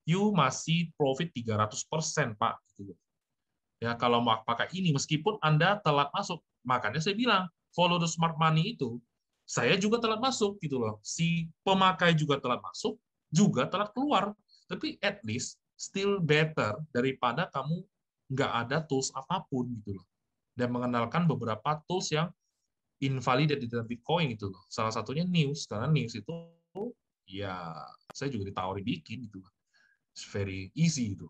you masih profit 300%, Pak. Gitu ya, kalau mau pakai ini, meskipun Anda telat masuk, makanya saya bilang, follow the smart money itu, saya juga telat masuk, gitu loh. Si pemakai juga telat masuk, juga telat keluar. Tapi at least, still better daripada kamu nggak ada tools apapun, gitu loh. Dan mengenalkan beberapa tools yang invalid di dalam Bitcoin, gitu loh. Salah satunya news, karena news itu, ya, saya juga ditawari bikin, gitu loh It's very easy itu.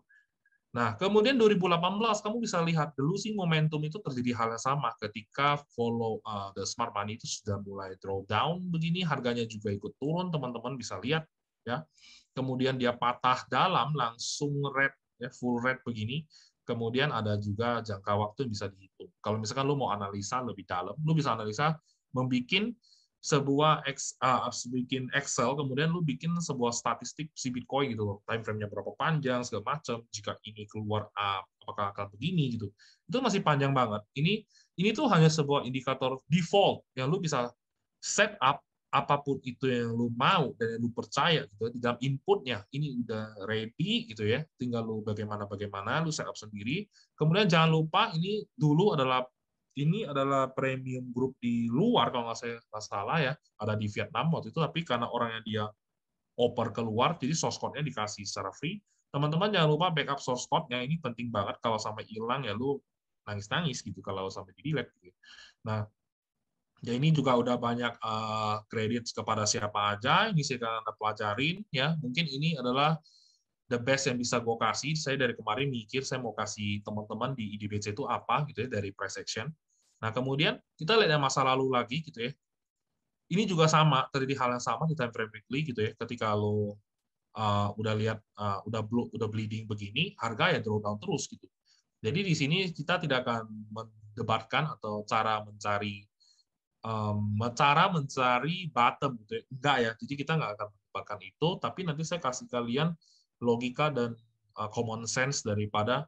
Nah, kemudian 2018 kamu bisa lihat dulu sih momentum itu terjadi hal yang sama ketika follow uh, the smart money itu sudah mulai drawdown begini, harganya juga ikut turun, teman-teman bisa lihat ya. Kemudian dia patah dalam langsung red ya full red begini. Kemudian ada juga jangka waktu yang bisa dihitung. Kalau misalkan lu mau analisa lebih dalam, lu bisa analisa membikin sebuah ex, uh, bikin Excel, kemudian lu bikin sebuah statistik si Bitcoin gitu loh, time frame-nya berapa panjang, segala macam, jika ini keluar uh, apakah akan begini gitu. Itu masih panjang banget. Ini ini tuh hanya sebuah indikator default yang lu bisa set up apapun itu yang lu mau dan yang lu percaya gitu ya. di dalam inputnya ini udah ready gitu ya tinggal lu bagaimana bagaimana lu set up sendiri kemudian jangan lupa ini dulu adalah ini adalah premium group di luar kalau nggak saya salah ya ada di Vietnam waktu itu tapi karena orangnya dia oper keluar jadi source code-nya dikasih secara free teman-teman jangan lupa backup source code-nya ini penting banget kalau sampai hilang ya lu nangis-nangis gitu kalau sampai di delete gitu. Ya. nah ya ini juga udah banyak uh, kepada siapa aja ini saya akan pelajarin ya mungkin ini adalah the best yang bisa gue kasih saya dari kemarin mikir saya mau kasih teman-teman di IDBC itu apa gitu ya dari price action Nah, kemudian kita lihat yang masa lalu lagi gitu ya. Ini juga sama, terjadi hal yang sama di time frame weekly gitu ya. Ketika lo uh, udah lihat uh, udah blue, udah bleeding begini, harga ya drawdown terus gitu. Jadi di sini kita tidak akan mendebatkan atau cara mencari um, cara mencari bottom gitu ya. Enggak ya. Jadi kita nggak akan mendebatkan itu, tapi nanti saya kasih kalian logika dan uh, common sense daripada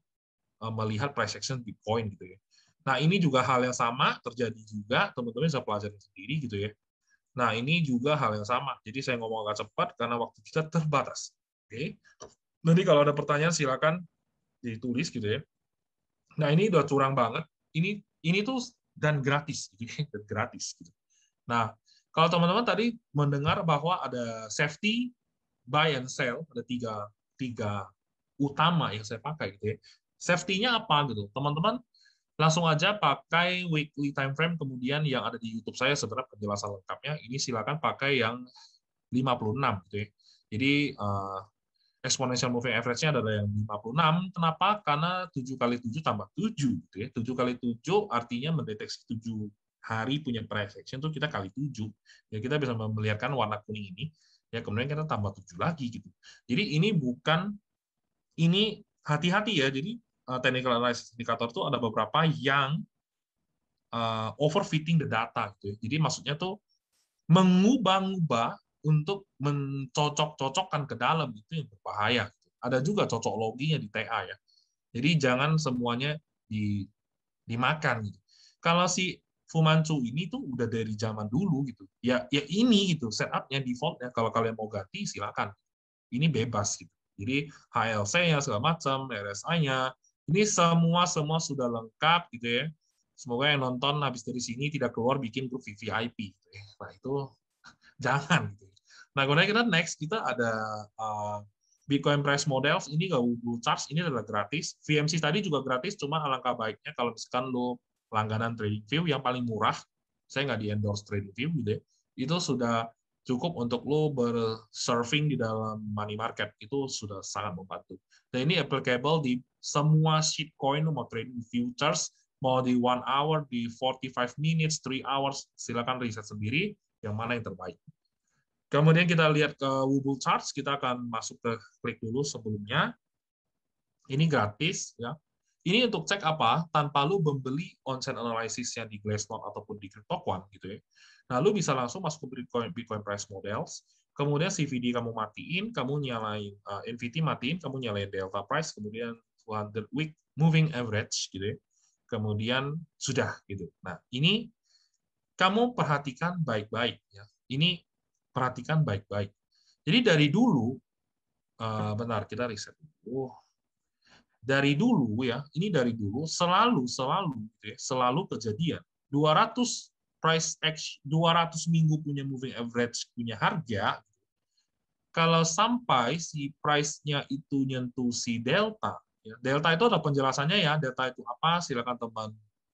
uh, melihat price action Bitcoin gitu ya. Nah, ini juga hal yang sama terjadi juga, teman-teman bisa pelajari sendiri gitu ya. Nah, ini juga hal yang sama. Jadi saya ngomong agak cepat karena waktu kita terbatas. Oke. Nanti kalau ada pertanyaan silakan ditulis gitu ya. Nah, ini udah curang banget. Ini ini tuh dan gratis gitu ya. dan gratis gitu. Nah, kalau teman-teman tadi mendengar bahwa ada safety, buy and sell, ada tiga tiga utama yang saya pakai gitu ya. Safety-nya apa gitu? Teman-teman Langsung aja pakai weekly time frame, kemudian yang ada di YouTube saya sebenarnya penjelasan lengkapnya, ini silakan pakai yang 56 gitu ya. Jadi uh, exponential moving average-nya adalah yang 56. Kenapa? Karena 7 kali 7 tambah 7 gitu ya. 7 kali 7 artinya mendeteksi 7 hari punya price action itu kita kali 7. Ya kita bisa melihatkan warna kuning ini. Ya kemudian kita tambah 7 lagi gitu. Jadi ini bukan ini hati-hati ya. Jadi Eh, technical analysis indikator tuh ada beberapa yang uh, overfitting the data gitu. Ya. Jadi maksudnya tuh mengubah-ubah untuk mencocok-cocokkan ke dalam itu yang berbahaya. Gitu. Ada juga cocok loginya di TA ya. Jadi jangan semuanya di, dimakan gitu. Kalau si Fumanchu ini tuh udah dari zaman dulu gitu. Ya ya ini gitu setupnya default ya. kalau kalian mau ganti silakan. Ini bebas gitu. Jadi HLC-nya segala macam, RSI-nya, ini semua semua sudah lengkap gitu ya. Semoga yang nonton habis dari sini tidak keluar bikin grup VIP. Gitu ya. Nah itu jangan. Gitu. Ya. Nah kemudian kita next kita ada eh, Bitcoin Price Models ini gak blue charts ini adalah gratis. VMC tadi juga gratis, cuma alangkah baiknya kalau misalkan lo langganan TradingView yang paling murah, saya nggak di endorse TradingView gitu ya, itu sudah cukup untuk lo bersurfing di dalam money market itu sudah sangat membantu. Dan ini applicable di semua shitcoin lo mau trading futures, mau di one hour, di 45 minutes, 3 hours, silakan riset sendiri yang mana yang terbaik. Kemudian kita lihat ke Wobble Charts, kita akan masuk ke klik dulu sebelumnya. Ini gratis ya. Ini untuk cek apa? Tanpa lu membeli onsen analysisnya di Glassnode ataupun di CryptoQuant gitu ya. Nah, lu bisa langsung masuk ke Bitcoin, Bitcoin Price Models, kemudian CVD kamu matiin, kamu nyalain uh, eh, NVT matiin, kamu nyalain Delta Price, kemudian 200 week moving average gitu ya. Kemudian sudah gitu. Nah, ini kamu perhatikan baik-baik ya. Ini perhatikan baik-baik. Jadi dari dulu uh, eh, benar kita riset dari dulu ya, ini dari dulu selalu selalu gitu ya, selalu kejadian 200 price action 200 minggu punya moving average punya harga kalau sampai si price-nya itu nyentuh si delta ya, delta itu ada penjelasannya ya delta itu apa silakan teman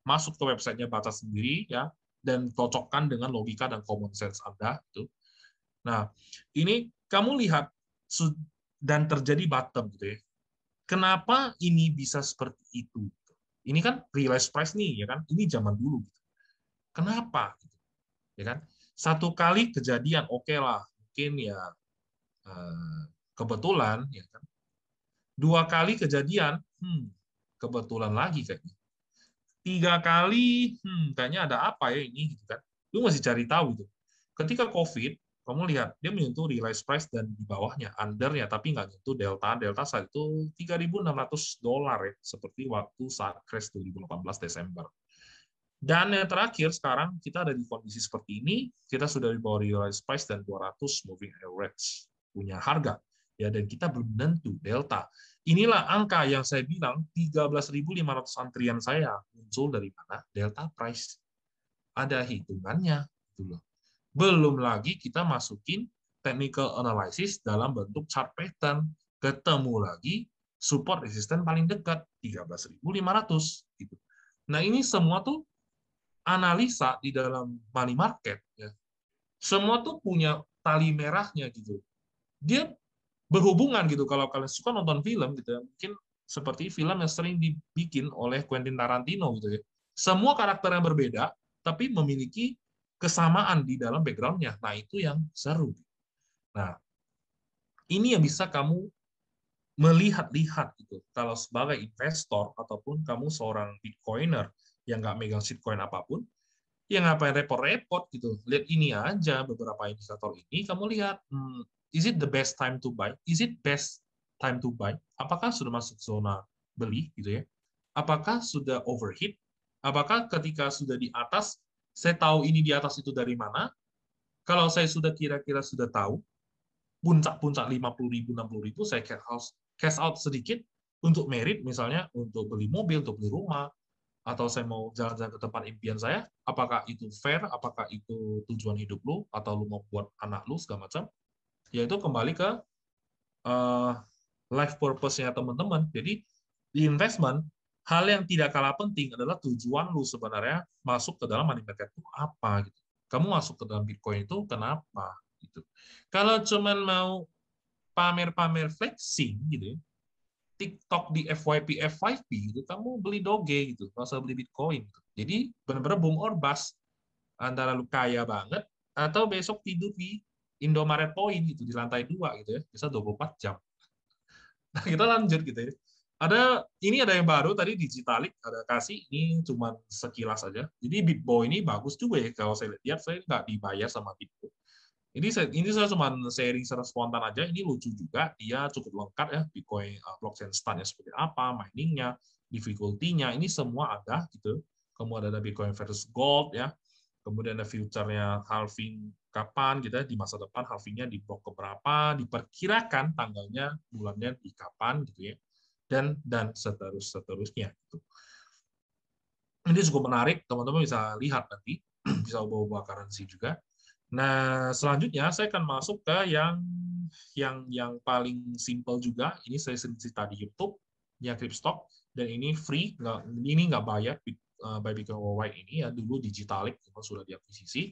masuk ke websitenya baca sendiri ya dan cocokkan dengan logika dan common sense Anda itu. Nah, ini kamu lihat dan terjadi bottom gitu ya. Kenapa ini bisa seperti itu? Ini kan realized price nih, ya kan? Ini zaman dulu. Gitu. Kenapa? Gitu? Ya kan? Satu kali kejadian, oke okay lah, mungkin ya eh, kebetulan, ya kan? Dua kali kejadian, hmm, kebetulan lagi kayaknya. Tiga kali, hmm, kayaknya ada apa ya ini, gitu kan? Lu masih cari tahu tuh. Ketika COVID, kamu lihat dia menyentuh realized price dan di bawahnya undernya tapi nggak nyentuh delta delta saat itu 3.600 dolar ya seperti waktu saat crash 2018 Desember dan yang terakhir sekarang kita ada di kondisi seperti ini kita sudah di bawah realized price dan 200 moving average punya harga ya dan kita belum tentu delta inilah angka yang saya bilang 13.500 antrian saya muncul dari mana delta price ada hitungannya gitu loh belum lagi kita masukin technical analysis dalam bentuk chart pattern. Ketemu lagi support resistance paling dekat 13.500 gitu. Nah, ini semua tuh analisa di dalam money market ya. Semua tuh punya tali merahnya gitu. Dia berhubungan gitu kalau kalian suka nonton film gitu ya. Mungkin seperti film yang sering dibikin oleh Quentin Tarantino gitu ya. Semua karakter yang berbeda tapi memiliki kesamaan di dalam backgroundnya. Nah, itu yang seru. Nah, ini yang bisa kamu melihat-lihat itu kalau sebagai investor ataupun kamu seorang bitcoiner yang nggak megang shitcoin apapun yang ngapain repot-repot gitu lihat ini aja beberapa indikator ini kamu lihat hmm, is it the best time to buy is it best time to buy apakah sudah masuk zona beli gitu ya apakah sudah overheat apakah ketika sudah di atas saya tahu ini di atas itu dari mana. Kalau saya sudah kira-kira sudah tahu, puncak-puncak 50 ribu, 60 ribu, saya cash out, cash out sedikit untuk merit, misalnya untuk beli mobil, untuk beli rumah, atau saya mau jalan-jalan ke tempat impian saya, apakah itu fair, apakah itu tujuan hidup lu, atau lu mau buat anak lu, segala macam, yaitu kembali ke uh, life purpose-nya teman-teman. Jadi, di investment, hal yang tidak kalah penting adalah tujuan lu sebenarnya masuk ke dalam money market itu apa gitu. Kamu masuk ke dalam Bitcoin itu kenapa gitu. Kalau cuman mau pamer-pamer flexing gitu, ya, TikTok di FYP F5P gitu, kamu beli Doge gitu, masa beli Bitcoin. Gitu. Jadi benar-benar boom or bust antara lu kaya banget atau besok tidur di Indomaret Point gitu di lantai dua gitu ya, bisa 24 jam. Nah, kita lanjut gitu ya ada ini ada yang baru tadi digitalik ada kasih ini cuma sekilas saja jadi Bitbo ini bagus juga ya kalau saya lihat saya nggak dibayar sama Bitbo ini saya, ini saya cuma sharing secara spontan aja ini lucu juga dia cukup lengkap ya Bitcoin uh, blockchain standnya seperti apa miningnya difficulty-nya ini semua ada gitu kemudian ada Bitcoin versus gold ya kemudian ada future-nya halving kapan gitu ya, di masa depan halvingnya di blok keberapa diperkirakan tanggalnya bulannya di kapan gitu ya dan dan seterus seterusnya gitu. Ini cukup menarik, teman-teman bisa lihat nanti, bisa bawa ubah currency juga. Nah, selanjutnya saya akan masuk ke yang yang yang paling simple juga. Ini saya sendiri tadi YouTube, ya Cryptstock, dan ini free, nggak, ini nggak bayar eh, by Bitcoin Worldwide ini ya dulu Digitalik sudah diakuisisi.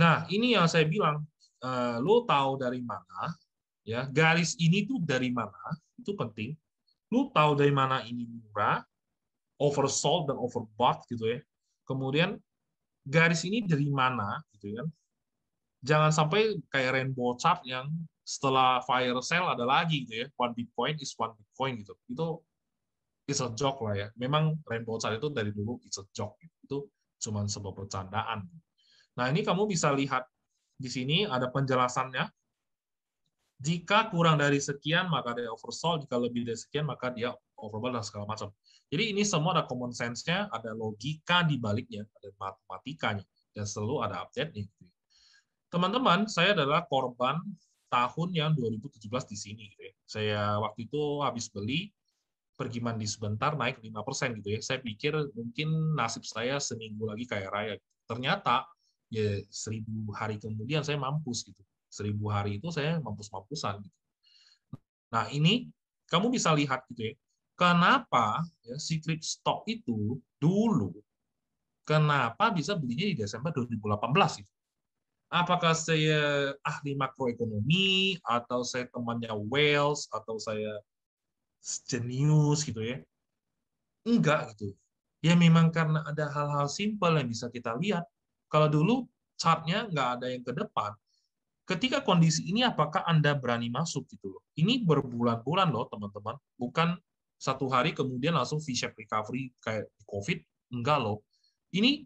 Nah, ini yang saya bilang, eh, lo tahu dari mana, ya garis ini tuh dari mana, itu penting. Lu tahu dari mana ini murah, oversold dan overbought gitu ya. Kemudian garis ini dari mana gitu kan. Jangan sampai kayak rainbow chart yang setelah fire sale ada lagi gitu ya. One Bitcoin is one Bitcoin gitu. Itu it's a joke lah ya. Memang rainbow chart itu dari dulu it's a joke. Gitu. Itu cuma sebuah percandaan. Nah ini kamu bisa lihat di sini ada penjelasannya jika kurang dari sekian, maka dia oversold. Jika lebih dari sekian, maka dia overbought dan segala macam. Jadi ini semua ada common sense-nya, ada logika di baliknya, ada matematikanya, dan selalu ada update-nya. Teman-teman, saya adalah korban tahun yang 2017 di sini. Gitu ya. Saya waktu itu habis beli, pergi mandi sebentar, naik 5% gitu ya. Saya pikir mungkin nasib saya seminggu lagi kayak raya. Ternyata ya seribu hari kemudian saya mampus gitu seribu hari itu saya mampus-mampusan gitu. Nah ini kamu bisa lihat gitu ya, kenapa ya, secret stock itu dulu kenapa bisa belinya di Desember 2018 itu? Apakah saya ahli makroekonomi atau saya temannya Wales atau saya jenius gitu ya? Enggak gitu. Ya memang karena ada hal-hal simpel yang bisa kita lihat. Kalau dulu chartnya nggak ada yang ke depan, ketika kondisi ini apakah Anda berani masuk gitu loh. Ini berbulan-bulan loh teman-teman, bukan satu hari kemudian langsung V-shape recovery kayak COVID, enggak loh. Ini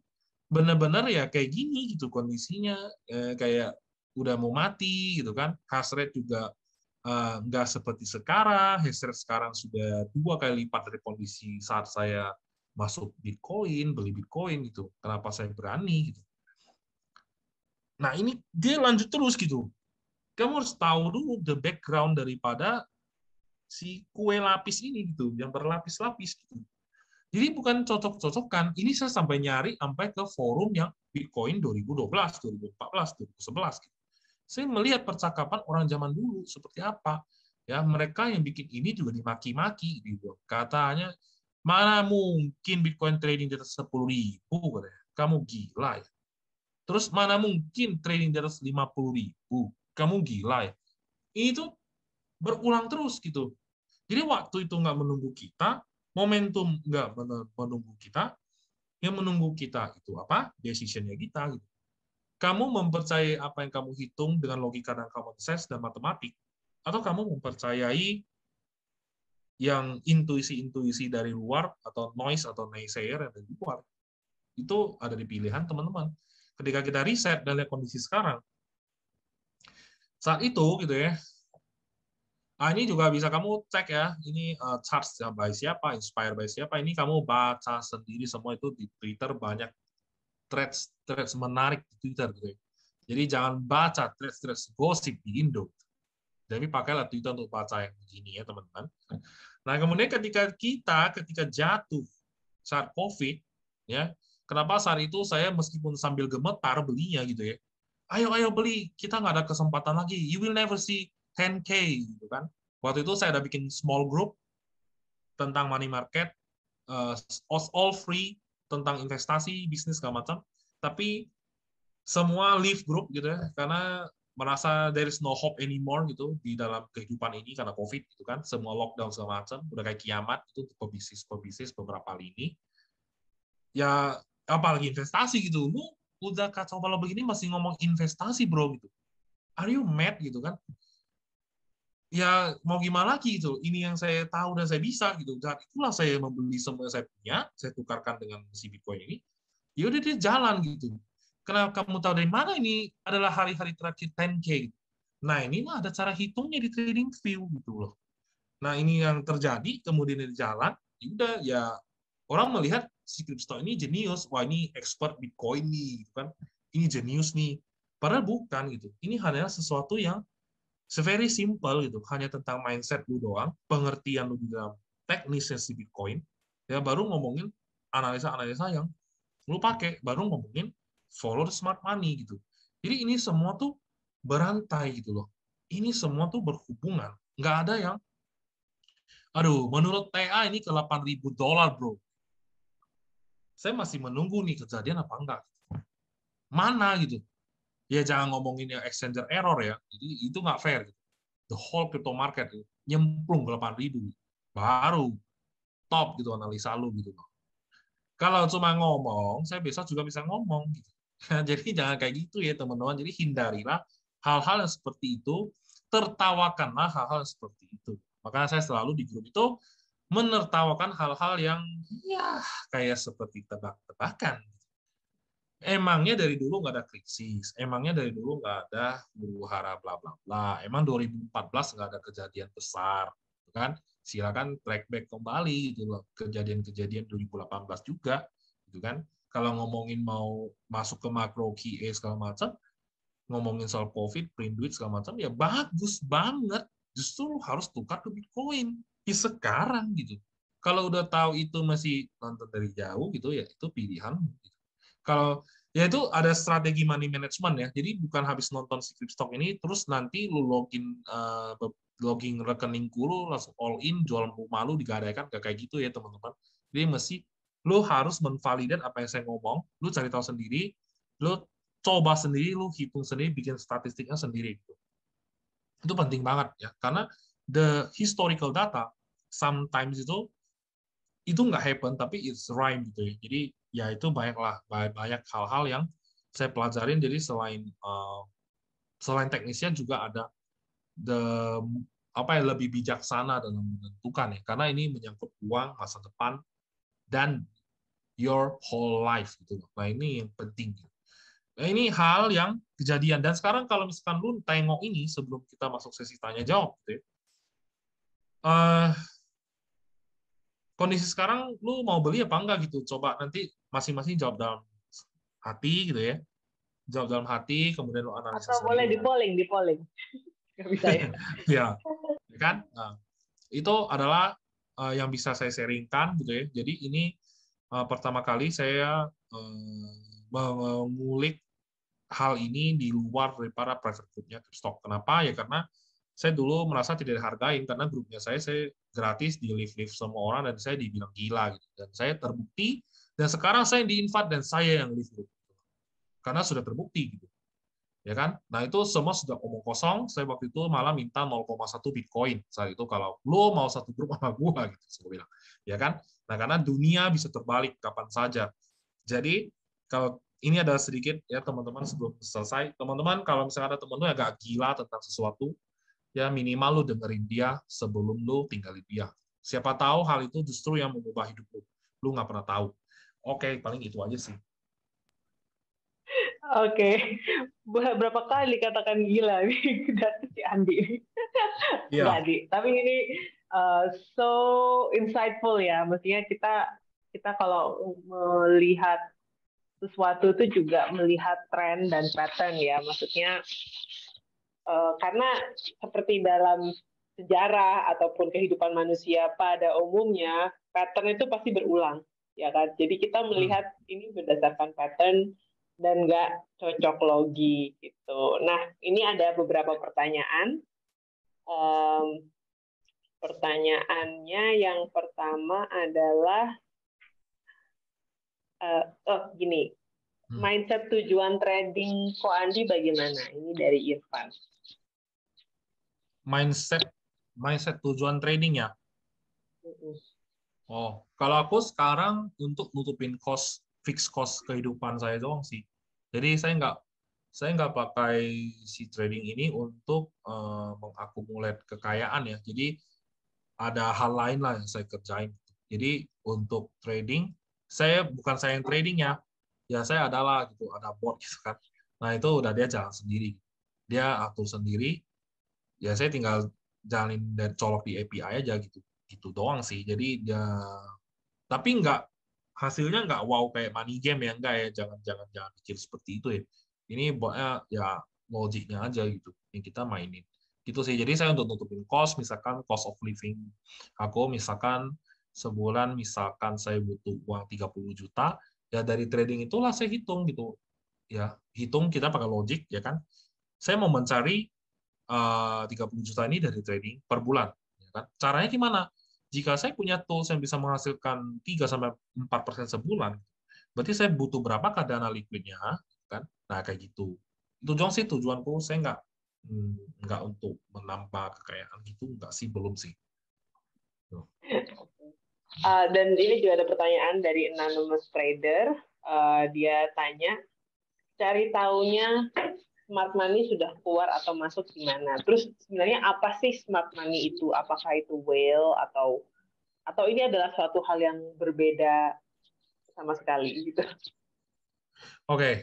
benar-benar ya kayak gini gitu kondisinya, eh, kayak udah mau mati gitu kan, hasrat rate juga eh, enggak seperti sekarang, hash sekarang sudah dua kali lipat dari kondisi saat saya masuk Bitcoin, beli Bitcoin gitu. Kenapa saya berani gitu. Nah ini dia lanjut terus gitu. Kamu harus tahu dulu the background daripada si kue lapis ini gitu, yang berlapis-lapis gitu. Jadi bukan cocok-cocokan, ini saya sampai nyari sampai ke forum yang Bitcoin 2012, 2014, 2011 gitu. Saya melihat percakapan orang zaman dulu seperti apa. Ya, mereka yang bikin ini juga dimaki-maki gitu. Katanya mana mungkin Bitcoin trading di atas 10 ribu Kamu gila ya. Terus mana mungkin trading di atas 50 ribu? Kamu gila ya? Ini tuh berulang terus gitu. Jadi waktu itu nggak menunggu kita, momentum nggak menunggu kita, yang menunggu kita itu apa? Decisionnya kita. Gitu. Kamu mempercayai apa yang kamu hitung dengan logika dan common sense dan matematik, atau kamu mempercayai yang intuisi-intuisi dari luar atau noise atau naysayer yang dari luar itu ada di pilihan teman-teman ketika kita riset dan lihat kondisi sekarang, saat itu gitu ya, Nah, ini juga bisa kamu cek ya, ini uh, eh, charts ya, by siapa, inspire by siapa, ini kamu baca sendiri semua itu di Twitter banyak threads threads menarik di Twitter gitu. Ya. Jadi jangan baca threads threads gosip di Indo. Jadi pakailah Twitter untuk baca yang begini ya teman-teman. Nah kemudian ketika kita ketika jatuh saat COVID ya Kenapa saat itu saya meskipun sambil gemetar belinya gitu ya, ayo ayo beli, kita nggak ada kesempatan lagi. You will never see 10k gitu kan. Waktu itu saya ada bikin small group tentang money market, uh, all free tentang investasi, bisnis segala macam. Tapi semua leave group gitu ya, karena merasa there is no hope anymore gitu di dalam kehidupan ini karena covid gitu kan semua lockdown segala macam udah kayak kiamat itu pebisnis pebisnis beberapa lini ya apalagi investasi gitu lu udah kacau balau begini masih ngomong investasi bro gitu are you mad gitu kan ya mau gimana lagi gitu ini yang saya tahu dan saya bisa gitu dan itulah saya membeli semua yang saya punya saya tukarkan dengan si bitcoin ini ya udah dia jalan gitu kenapa kamu tahu dari mana ini adalah hari-hari terakhir 10k nah ini mah ada cara hitungnya di trading view gitu loh nah ini yang terjadi kemudian dia jalan ya udah ya orang melihat si kripto ini jenius, wah ini expert Bitcoin nih, gitu kan? Ini jenius nih. Padahal bukan gitu. Ini hanya sesuatu yang very simple gitu, hanya tentang mindset lu doang, pengertian lu di dalam teknisnya si Bitcoin, ya baru ngomongin analisa-analisa yang lu pakai, baru ngomongin follow smart money gitu. Jadi ini semua tuh berantai gitu loh. Ini semua tuh berhubungan. Nggak ada yang, aduh, menurut TA ini ke 8.000 dolar bro saya masih menunggu nih kejadian apa enggak. Mana gitu. Ya jangan ngomongin yang exchanger error ya. Jadi itu nggak fair. Gitu. The whole crypto market nyemplung ke ribu baru top gitu analisa lu gitu Kalau cuma ngomong, saya besok juga bisa ngomong gitu. Nah, jadi jangan kayak gitu ya teman-teman. Jadi hindarilah hal-hal yang seperti itu, tertawakanlah hal-hal seperti itu. Makanya saya selalu di grup itu menertawakan hal-hal yang ya kayak seperti tebak-tebakan. Emangnya dari dulu nggak ada krisis, emangnya dari dulu nggak ada huru hara bla bla bla, emang 2014 nggak ada kejadian besar, gitu kan? Silakan track back kembali gitu kejadian-kejadian 2018 juga, gitu kan? Kalau ngomongin mau masuk ke makro QA segala macam, ngomongin soal COVID, print duit segala macam, ya bagus banget. Justru harus tukar ke Bitcoin ya sekarang gitu kalau udah tahu itu masih nonton dari jauh gitu ya itu pilihan gitu. kalau ya itu ada strategi money management ya jadi bukan habis nonton si stock ini terus nanti lu login uh, login rekening lu langsung all in jual rumah lu digadaikan gak kayak gitu ya teman-teman jadi masih lu harus menvalidat apa yang saya ngomong lu cari tahu sendiri lu coba sendiri lu hitung sendiri bikin statistiknya sendiri gitu. itu penting banget ya karena the historical data sometimes itu itu nggak happen tapi it's rhyme gitu ya. Jadi ya itu banyaklah banyak hal-hal yang saya pelajarin. Jadi selain uh, selain teknisnya juga ada the apa yang lebih bijaksana dalam menentukan ya karena ini menyangkut uang masa depan dan your whole life gitu nah ini yang penting nah ini hal yang kejadian dan sekarang kalau misalkan lu tengok ini sebelum kita masuk sesi tanya jawab gitu ya, uh, kondisi sekarang lu mau beli apa enggak gitu coba nanti masing-masing jawab dalam hati gitu ya jawab dalam hati kemudian lu analisis. atau boleh di polling di polling bisa ya iya. ya kan nah, itu adalah uh, yang bisa saya sharingkan gitu ya jadi ini uh, pertama kali saya uh, mengulik hal ini di luar daripada private group-nya Kenapa? Ya karena saya dulu merasa tidak dihargai karena grupnya saya saya gratis di lift lift semua orang dan saya dibilang gila gitu dan saya terbukti dan sekarang saya yang diinvat dan saya yang lift group karena sudah terbukti gitu ya kan? Nah itu semua sudah omong kosong. Saya waktu itu malah minta 0,1 bitcoin saat itu kalau lo mau satu grup sama gua gitu, saya bilang, ya kan? Nah karena dunia bisa terbalik kapan saja. Jadi kalau ini adalah sedikit ya teman-teman sebelum selesai, teman-teman kalau misalnya ada teman-teman agak gila tentang sesuatu, ya minimal lu dengerin dia sebelum lu tinggalin dia. Siapa tahu hal itu justru yang mengubah hidup lu. Lu nggak pernah tahu. Oke, okay, paling itu aja sih. Oke, okay. berapa kali katakan gila nih dari si Andi? Iya. Andi. Tapi ini uh, so insightful ya. Maksudnya kita kita kalau melihat sesuatu itu juga melihat tren dan pattern ya. Maksudnya Eh, karena seperti dalam sejarah ataupun kehidupan manusia pada umumnya pattern itu pasti berulang ya kan jadi kita hmm. melihat ini berdasarkan pattern dan nggak cocok logi gitu nah ini ada beberapa pertanyaan um, pertanyaannya yang pertama adalah uh, oh gini hmm. mindset tujuan trading Ko Andi bagaimana ini dari Irfan mindset mindset tujuan trainingnya. Oh, kalau aku sekarang untuk nutupin cost fix cost kehidupan saya doang sih. Jadi saya nggak saya nggak pakai si trading ini untuk uh, eh, mengakumulat kekayaan ya. Jadi ada hal lain lah yang saya kerjain. Jadi untuk trading saya bukan saya yang trading ya. Ya saya adalah gitu, ada board gitu kan. Nah itu udah dia jalan sendiri. Dia atur sendiri, ya saya tinggal jalin dan colok di API aja gitu gitu doang sih jadi ya, tapi nggak hasilnya nggak wow kayak money game ya enggak ya jangan jangan jangan pikir seperti itu ya ini buatnya ya logiknya aja gitu yang kita mainin gitu sih jadi saya untuk nutupin cost misalkan cost of living aku misalkan sebulan misalkan saya butuh uang 30 juta ya dari trading itulah saya hitung gitu ya hitung kita pakai logik ya kan saya mau mencari 30 eh, juta ini dari trading per bulan. Ya kan? Caranya gimana? Jika saya punya tools yang bisa menghasilkan 3-4 persen sebulan, berarti saya butuh berapa dana liquidnya? Kan? Nah, kayak gitu. Tujuan sih tujuanku, saya nggak hmm, nggak untuk menambah kekayaan gitu, nggak sih, belum sih. Uh, dan ini juga ada pertanyaan dari anonymous trader. Uh, dia tanya, cari taunya smart money sudah keluar atau masuk di mana? Terus sebenarnya apa sih smart money itu? Apakah itu whale atau atau ini adalah suatu hal yang berbeda sama sekali gitu? Oke, okay.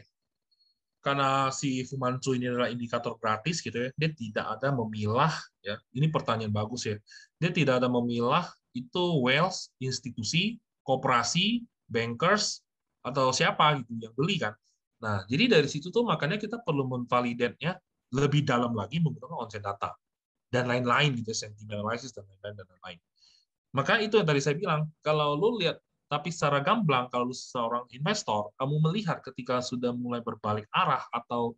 karena si Fumansu ini adalah indikator gratis gitu ya, dia tidak ada memilah ya. Ini pertanyaan bagus ya. Dia tidak ada memilah itu wealth, institusi, koperasi, bankers atau siapa gitu yang beli kan Nah, jadi dari situ tuh makanya kita perlu menvalidenya lebih dalam lagi menggunakan onsen data dan lain-lain gitu, sentiment analysis dan lain-lain dan lain-lain. Maka itu yang tadi saya bilang, kalau lu lihat tapi secara gamblang kalau lu seorang investor, kamu melihat ketika sudah mulai berbalik arah atau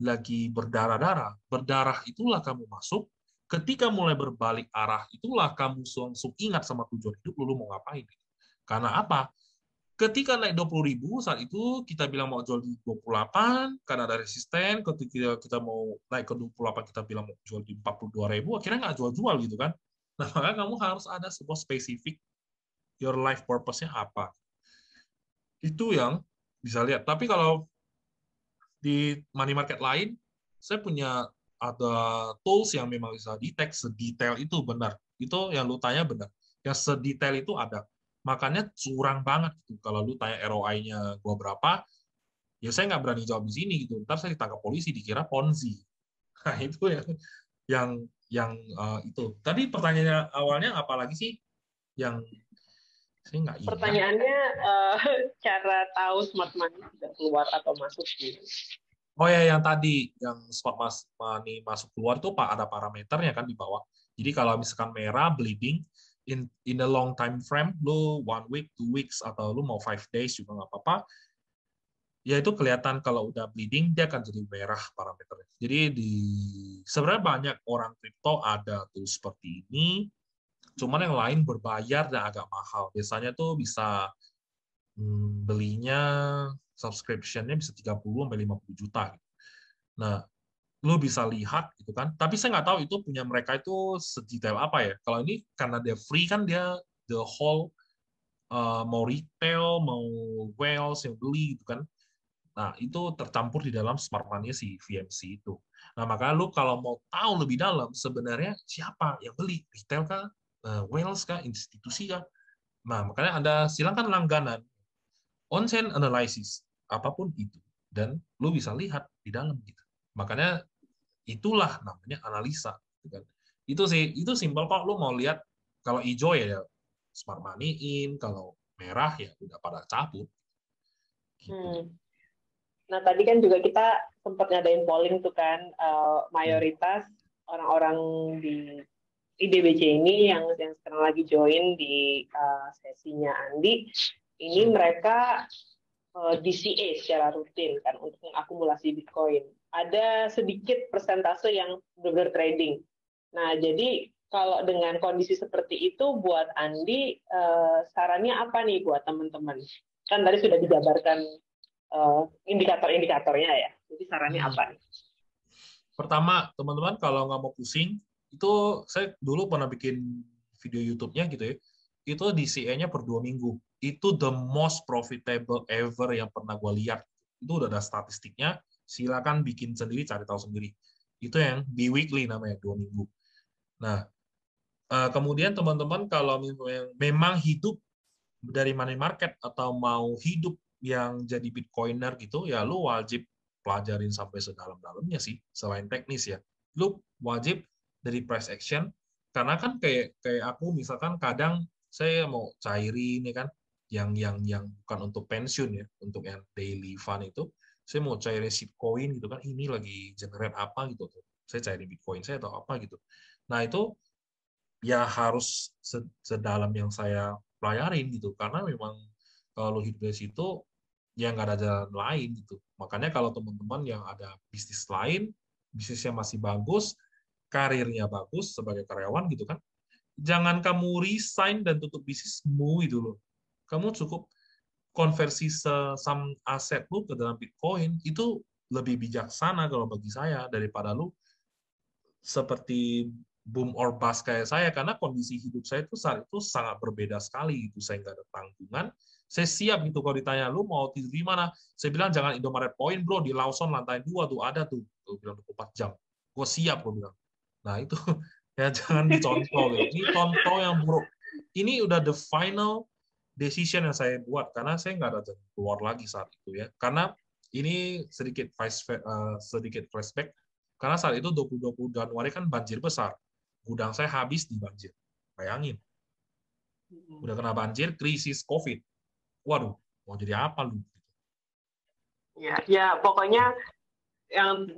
lagi berdarah-darah, berdarah itulah kamu masuk. Ketika mulai berbalik arah itulah kamu langsung ingat sama tujuan hidup lo lu mau ngapain. Karena apa? Ketika naik 20 ribu saat itu kita bilang mau jual di 28 karena ada resisten. Ketika kita mau naik ke 28 kita bilang mau jual di 42 ribu akhirnya nggak jual-jual gitu kan. Nah maka kamu harus ada sebuah spesifik your life purpose-nya apa. Itu yang bisa lihat. Tapi kalau di money market lain, saya punya ada tools yang memang bisa detect sedetail itu benar. Itu yang lu tanya benar. Yang sedetail itu ada makannya curang banget gitu. Kalau lu tanya ROI-nya gua berapa, ya saya nggak berani jawab di sini gitu. Ntar saya ditangkap polisi dikira ponzi. Nah itu ya yang yang uh, itu. Tadi pertanyaannya awalnya apalagi sih yang saya nggak Pertanyaannya uh, cara tahu smart money tidak keluar atau masuk gitu. Oh ya, yang tadi yang smart money masuk keluar tuh pak ada parameternya kan di bawah. Jadi kalau misalkan merah bleeding, in in a long time frame lu one week two weeks atau lu mau five days juga nggak apa-apa ya itu kelihatan kalau udah bleeding dia akan jadi merah parameternya jadi di sebenarnya banyak orang kripto ada tuh seperti ini cuman yang lain berbayar dan agak mahal biasanya tuh bisa hmm, belinya subscriptionnya bisa 30 sampai 50 juta gitu. nah lu bisa lihat gitu kan tapi saya nggak tahu itu punya mereka itu sedetail apa ya kalau ini karena dia free kan dia the whole uh, mau retail mau whales yang beli gitu kan nah itu tercampur di dalam smart money si VMC itu nah maka lu kalau mau tahu lebih dalam sebenarnya siapa yang beli retail kah uh, eh, whales kah institusi kah nah makanya anda silangkan langganan onsen analysis apapun itu dan lu bisa lihat di dalam gitu Makanya itulah namanya analisa. Gitu kan. Itu sih, itu simpel kok. Lu mau lihat kalau hijau ya, ya smart money in, kalau merah ya udah pada cabut. Gitu. Hmm. Nah tadi kan juga kita sempat ngadain polling tuh kan uh, mayoritas orang-orang di IDBC ini yang yang sekarang lagi join di uh, sesinya Andi ini mereka uh, eh, DCA secara rutin kan untuk mengakumulasi Bitcoin ada sedikit persentase yang benar-benar trading. Nah, jadi kalau dengan kondisi seperti itu, buat Andi, eh, sarannya apa nih buat teman-teman? Kan tadi sudah dijabarkan eh, indikator-indikatornya ya. Jadi sarannya apa nih? Pertama, teman-teman kalau nggak mau pusing, itu saya dulu pernah bikin video YouTube-nya gitu ya, itu DCA-nya per dua minggu. Itu the most profitable ever yang pernah gue lihat. Itu udah ada statistiknya, Silakan bikin sendiri, cari tahu sendiri. Itu yang bi-weekly namanya, dua minggu. Nah, eh, kemudian teman-teman kalau memang hidup dari money market atau mau hidup yang jadi bitcoiner gitu, ya lu wajib pelajarin sampai sedalam-dalamnya sih, selain teknis ya. Lu wajib dari price action, karena kan kayak kayak aku misalkan kadang saya mau cairin ini ya kan, yang yang yang bukan untuk pensiun ya, untuk yang daily fund itu, saya mau cairin coin gitu kan ini lagi generate apa gitu tuh saya cairin Bitcoin saya atau apa gitu nah itu ya harus sedalam yang saya pelayarin gitu karena memang kalau hidup di situ ya nggak ada jalan lain gitu makanya kalau teman-teman yang ada bisnis lain bisnisnya masih bagus karirnya bagus sebagai karyawan gitu kan jangan kamu resign dan tutup bisnismu gitu loh kamu cukup konversi sesam aset lu ke dalam Bitcoin itu lebih bijaksana kalau bagi saya daripada lu seperti boom or bust kayak saya karena kondisi hidup saya itu saat itu sangat berbeda sekali gitu saya nggak ada tanggungan saya siap gitu kalau ditanya lu mau tidur di mana saya bilang jangan Indomaret Point bro di Lawson lantai dua tuh ada tuh gue bilang 24 jam gue siap gue bilang nah itu ya jangan dicontoh ini contoh yang buruk ini udah the final decision yang saya buat karena saya nggak ada keluar lagi saat itu ya karena ini sedikit flashback, uh, eh, sedikit flashback karena saat itu 2020 Januari kan banjir besar gudang saya habis di banjir bayangin udah kena banjir krisis covid waduh mau jadi apa lu ya ya pokoknya yang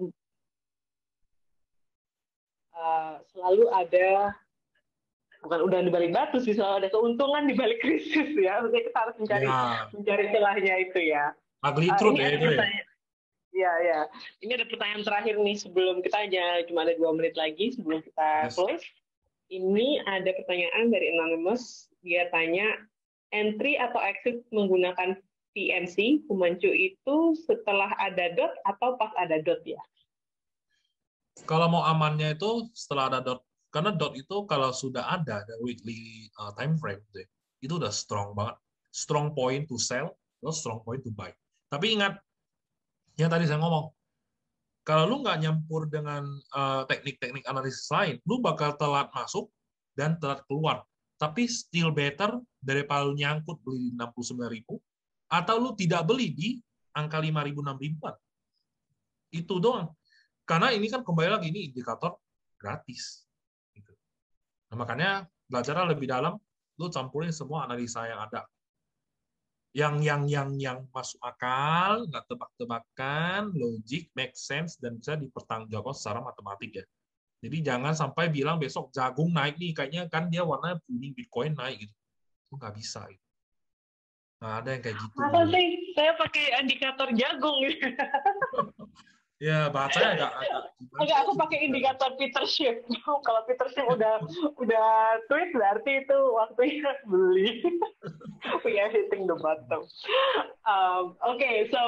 uh, selalu ada bukan udah di balik batu sih selalu ada keuntungan di balik krisis ya maksudnya kita harus mencari ya. mencari celahnya itu ya ugly ah, truth uh, ya itu ya Ya, Ini ada pertanyaan terakhir nih sebelum kita aja cuma ada dua menit lagi sebelum kita yes. close. Ini ada pertanyaan dari anonymous. Dia tanya entry atau exit menggunakan PMC, Kumancu itu setelah ada dot atau pas ada dot ya? Kalau mau amannya itu setelah ada dot karena dot itu kalau sudah ada the weekly uh, time frame gitu ya, itu udah strong banget. Strong point to sell, terus strong point to buy. Tapi ingat, yang tadi saya ngomong, kalau lu nggak nyampur dengan uh, teknik-teknik uh, analisis lain, lu bakal telat masuk dan telat keluar. Tapi still better daripada lu nyangkut beli di 69.000 atau lu tidak beli di angka 5.000 6000 Itu doang. Karena ini kan kembali lagi ini indikator gratis. Nah, makanya belajar lebih dalam, lu campurin semua analisa yang ada. Yang yang yang yang masuk akal, nggak tebak-tebakan, logik, make sense, dan bisa dipertanggungjawabkan secara matematik ya. Jadi jangan sampai bilang besok jagung naik nih, kayaknya kan dia warna kuning, Bitcoin naik gitu. Itu nggak bisa. Gitu. Nah, ada yang kayak gitu. Apa sih? Saya pakai indikator jagung. Ya, bahasanya agak agak. Enggak, aku pakai indikator Peter Schiff. Kalau Peter Schiff udah udah tweet berarti itu waktunya beli. We are hitting the bottom. Um, Oke, okay, so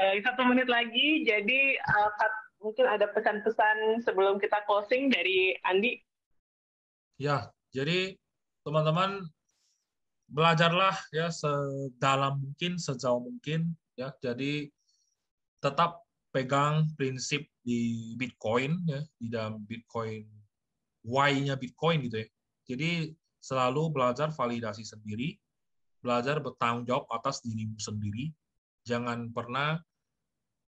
uh, satu menit lagi. Jadi uh, mungkin ada pesan-pesan sebelum kita closing dari Andi. Ya, jadi teman-teman belajarlah ya sedalam mungkin, sejauh mungkin ya. Jadi tetap pegang prinsip di Bitcoin ya di dalam Bitcoin why-nya Bitcoin gitu ya. Jadi selalu belajar validasi sendiri, belajar bertanggung jawab atas dirimu sendiri. Jangan pernah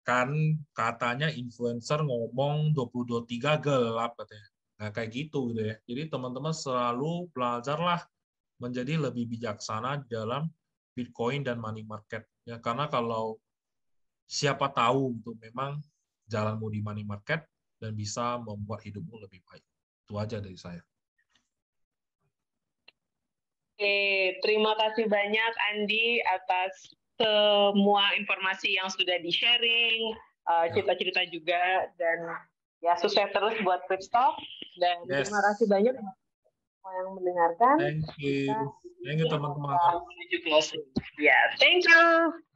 kan katanya influencer ngomong 2023 gelap katanya. Nah, kayak gitu gitu ya. Jadi teman-teman selalu belajarlah menjadi lebih bijaksana dalam Bitcoin dan money market ya karena kalau siapa tahu untuk memang jalanmu di money market dan bisa membuat hidupmu lebih baik. Itu aja dari saya. Oke, terima kasih banyak Andi atas semua informasi yang sudah di-sharing, uh, ya. cerita-cerita juga, dan ya sukses terus buat crypto Dan yes. terima kasih banyak yang mendengarkan. Thank you. Thank you teman-teman. Ya, thank you.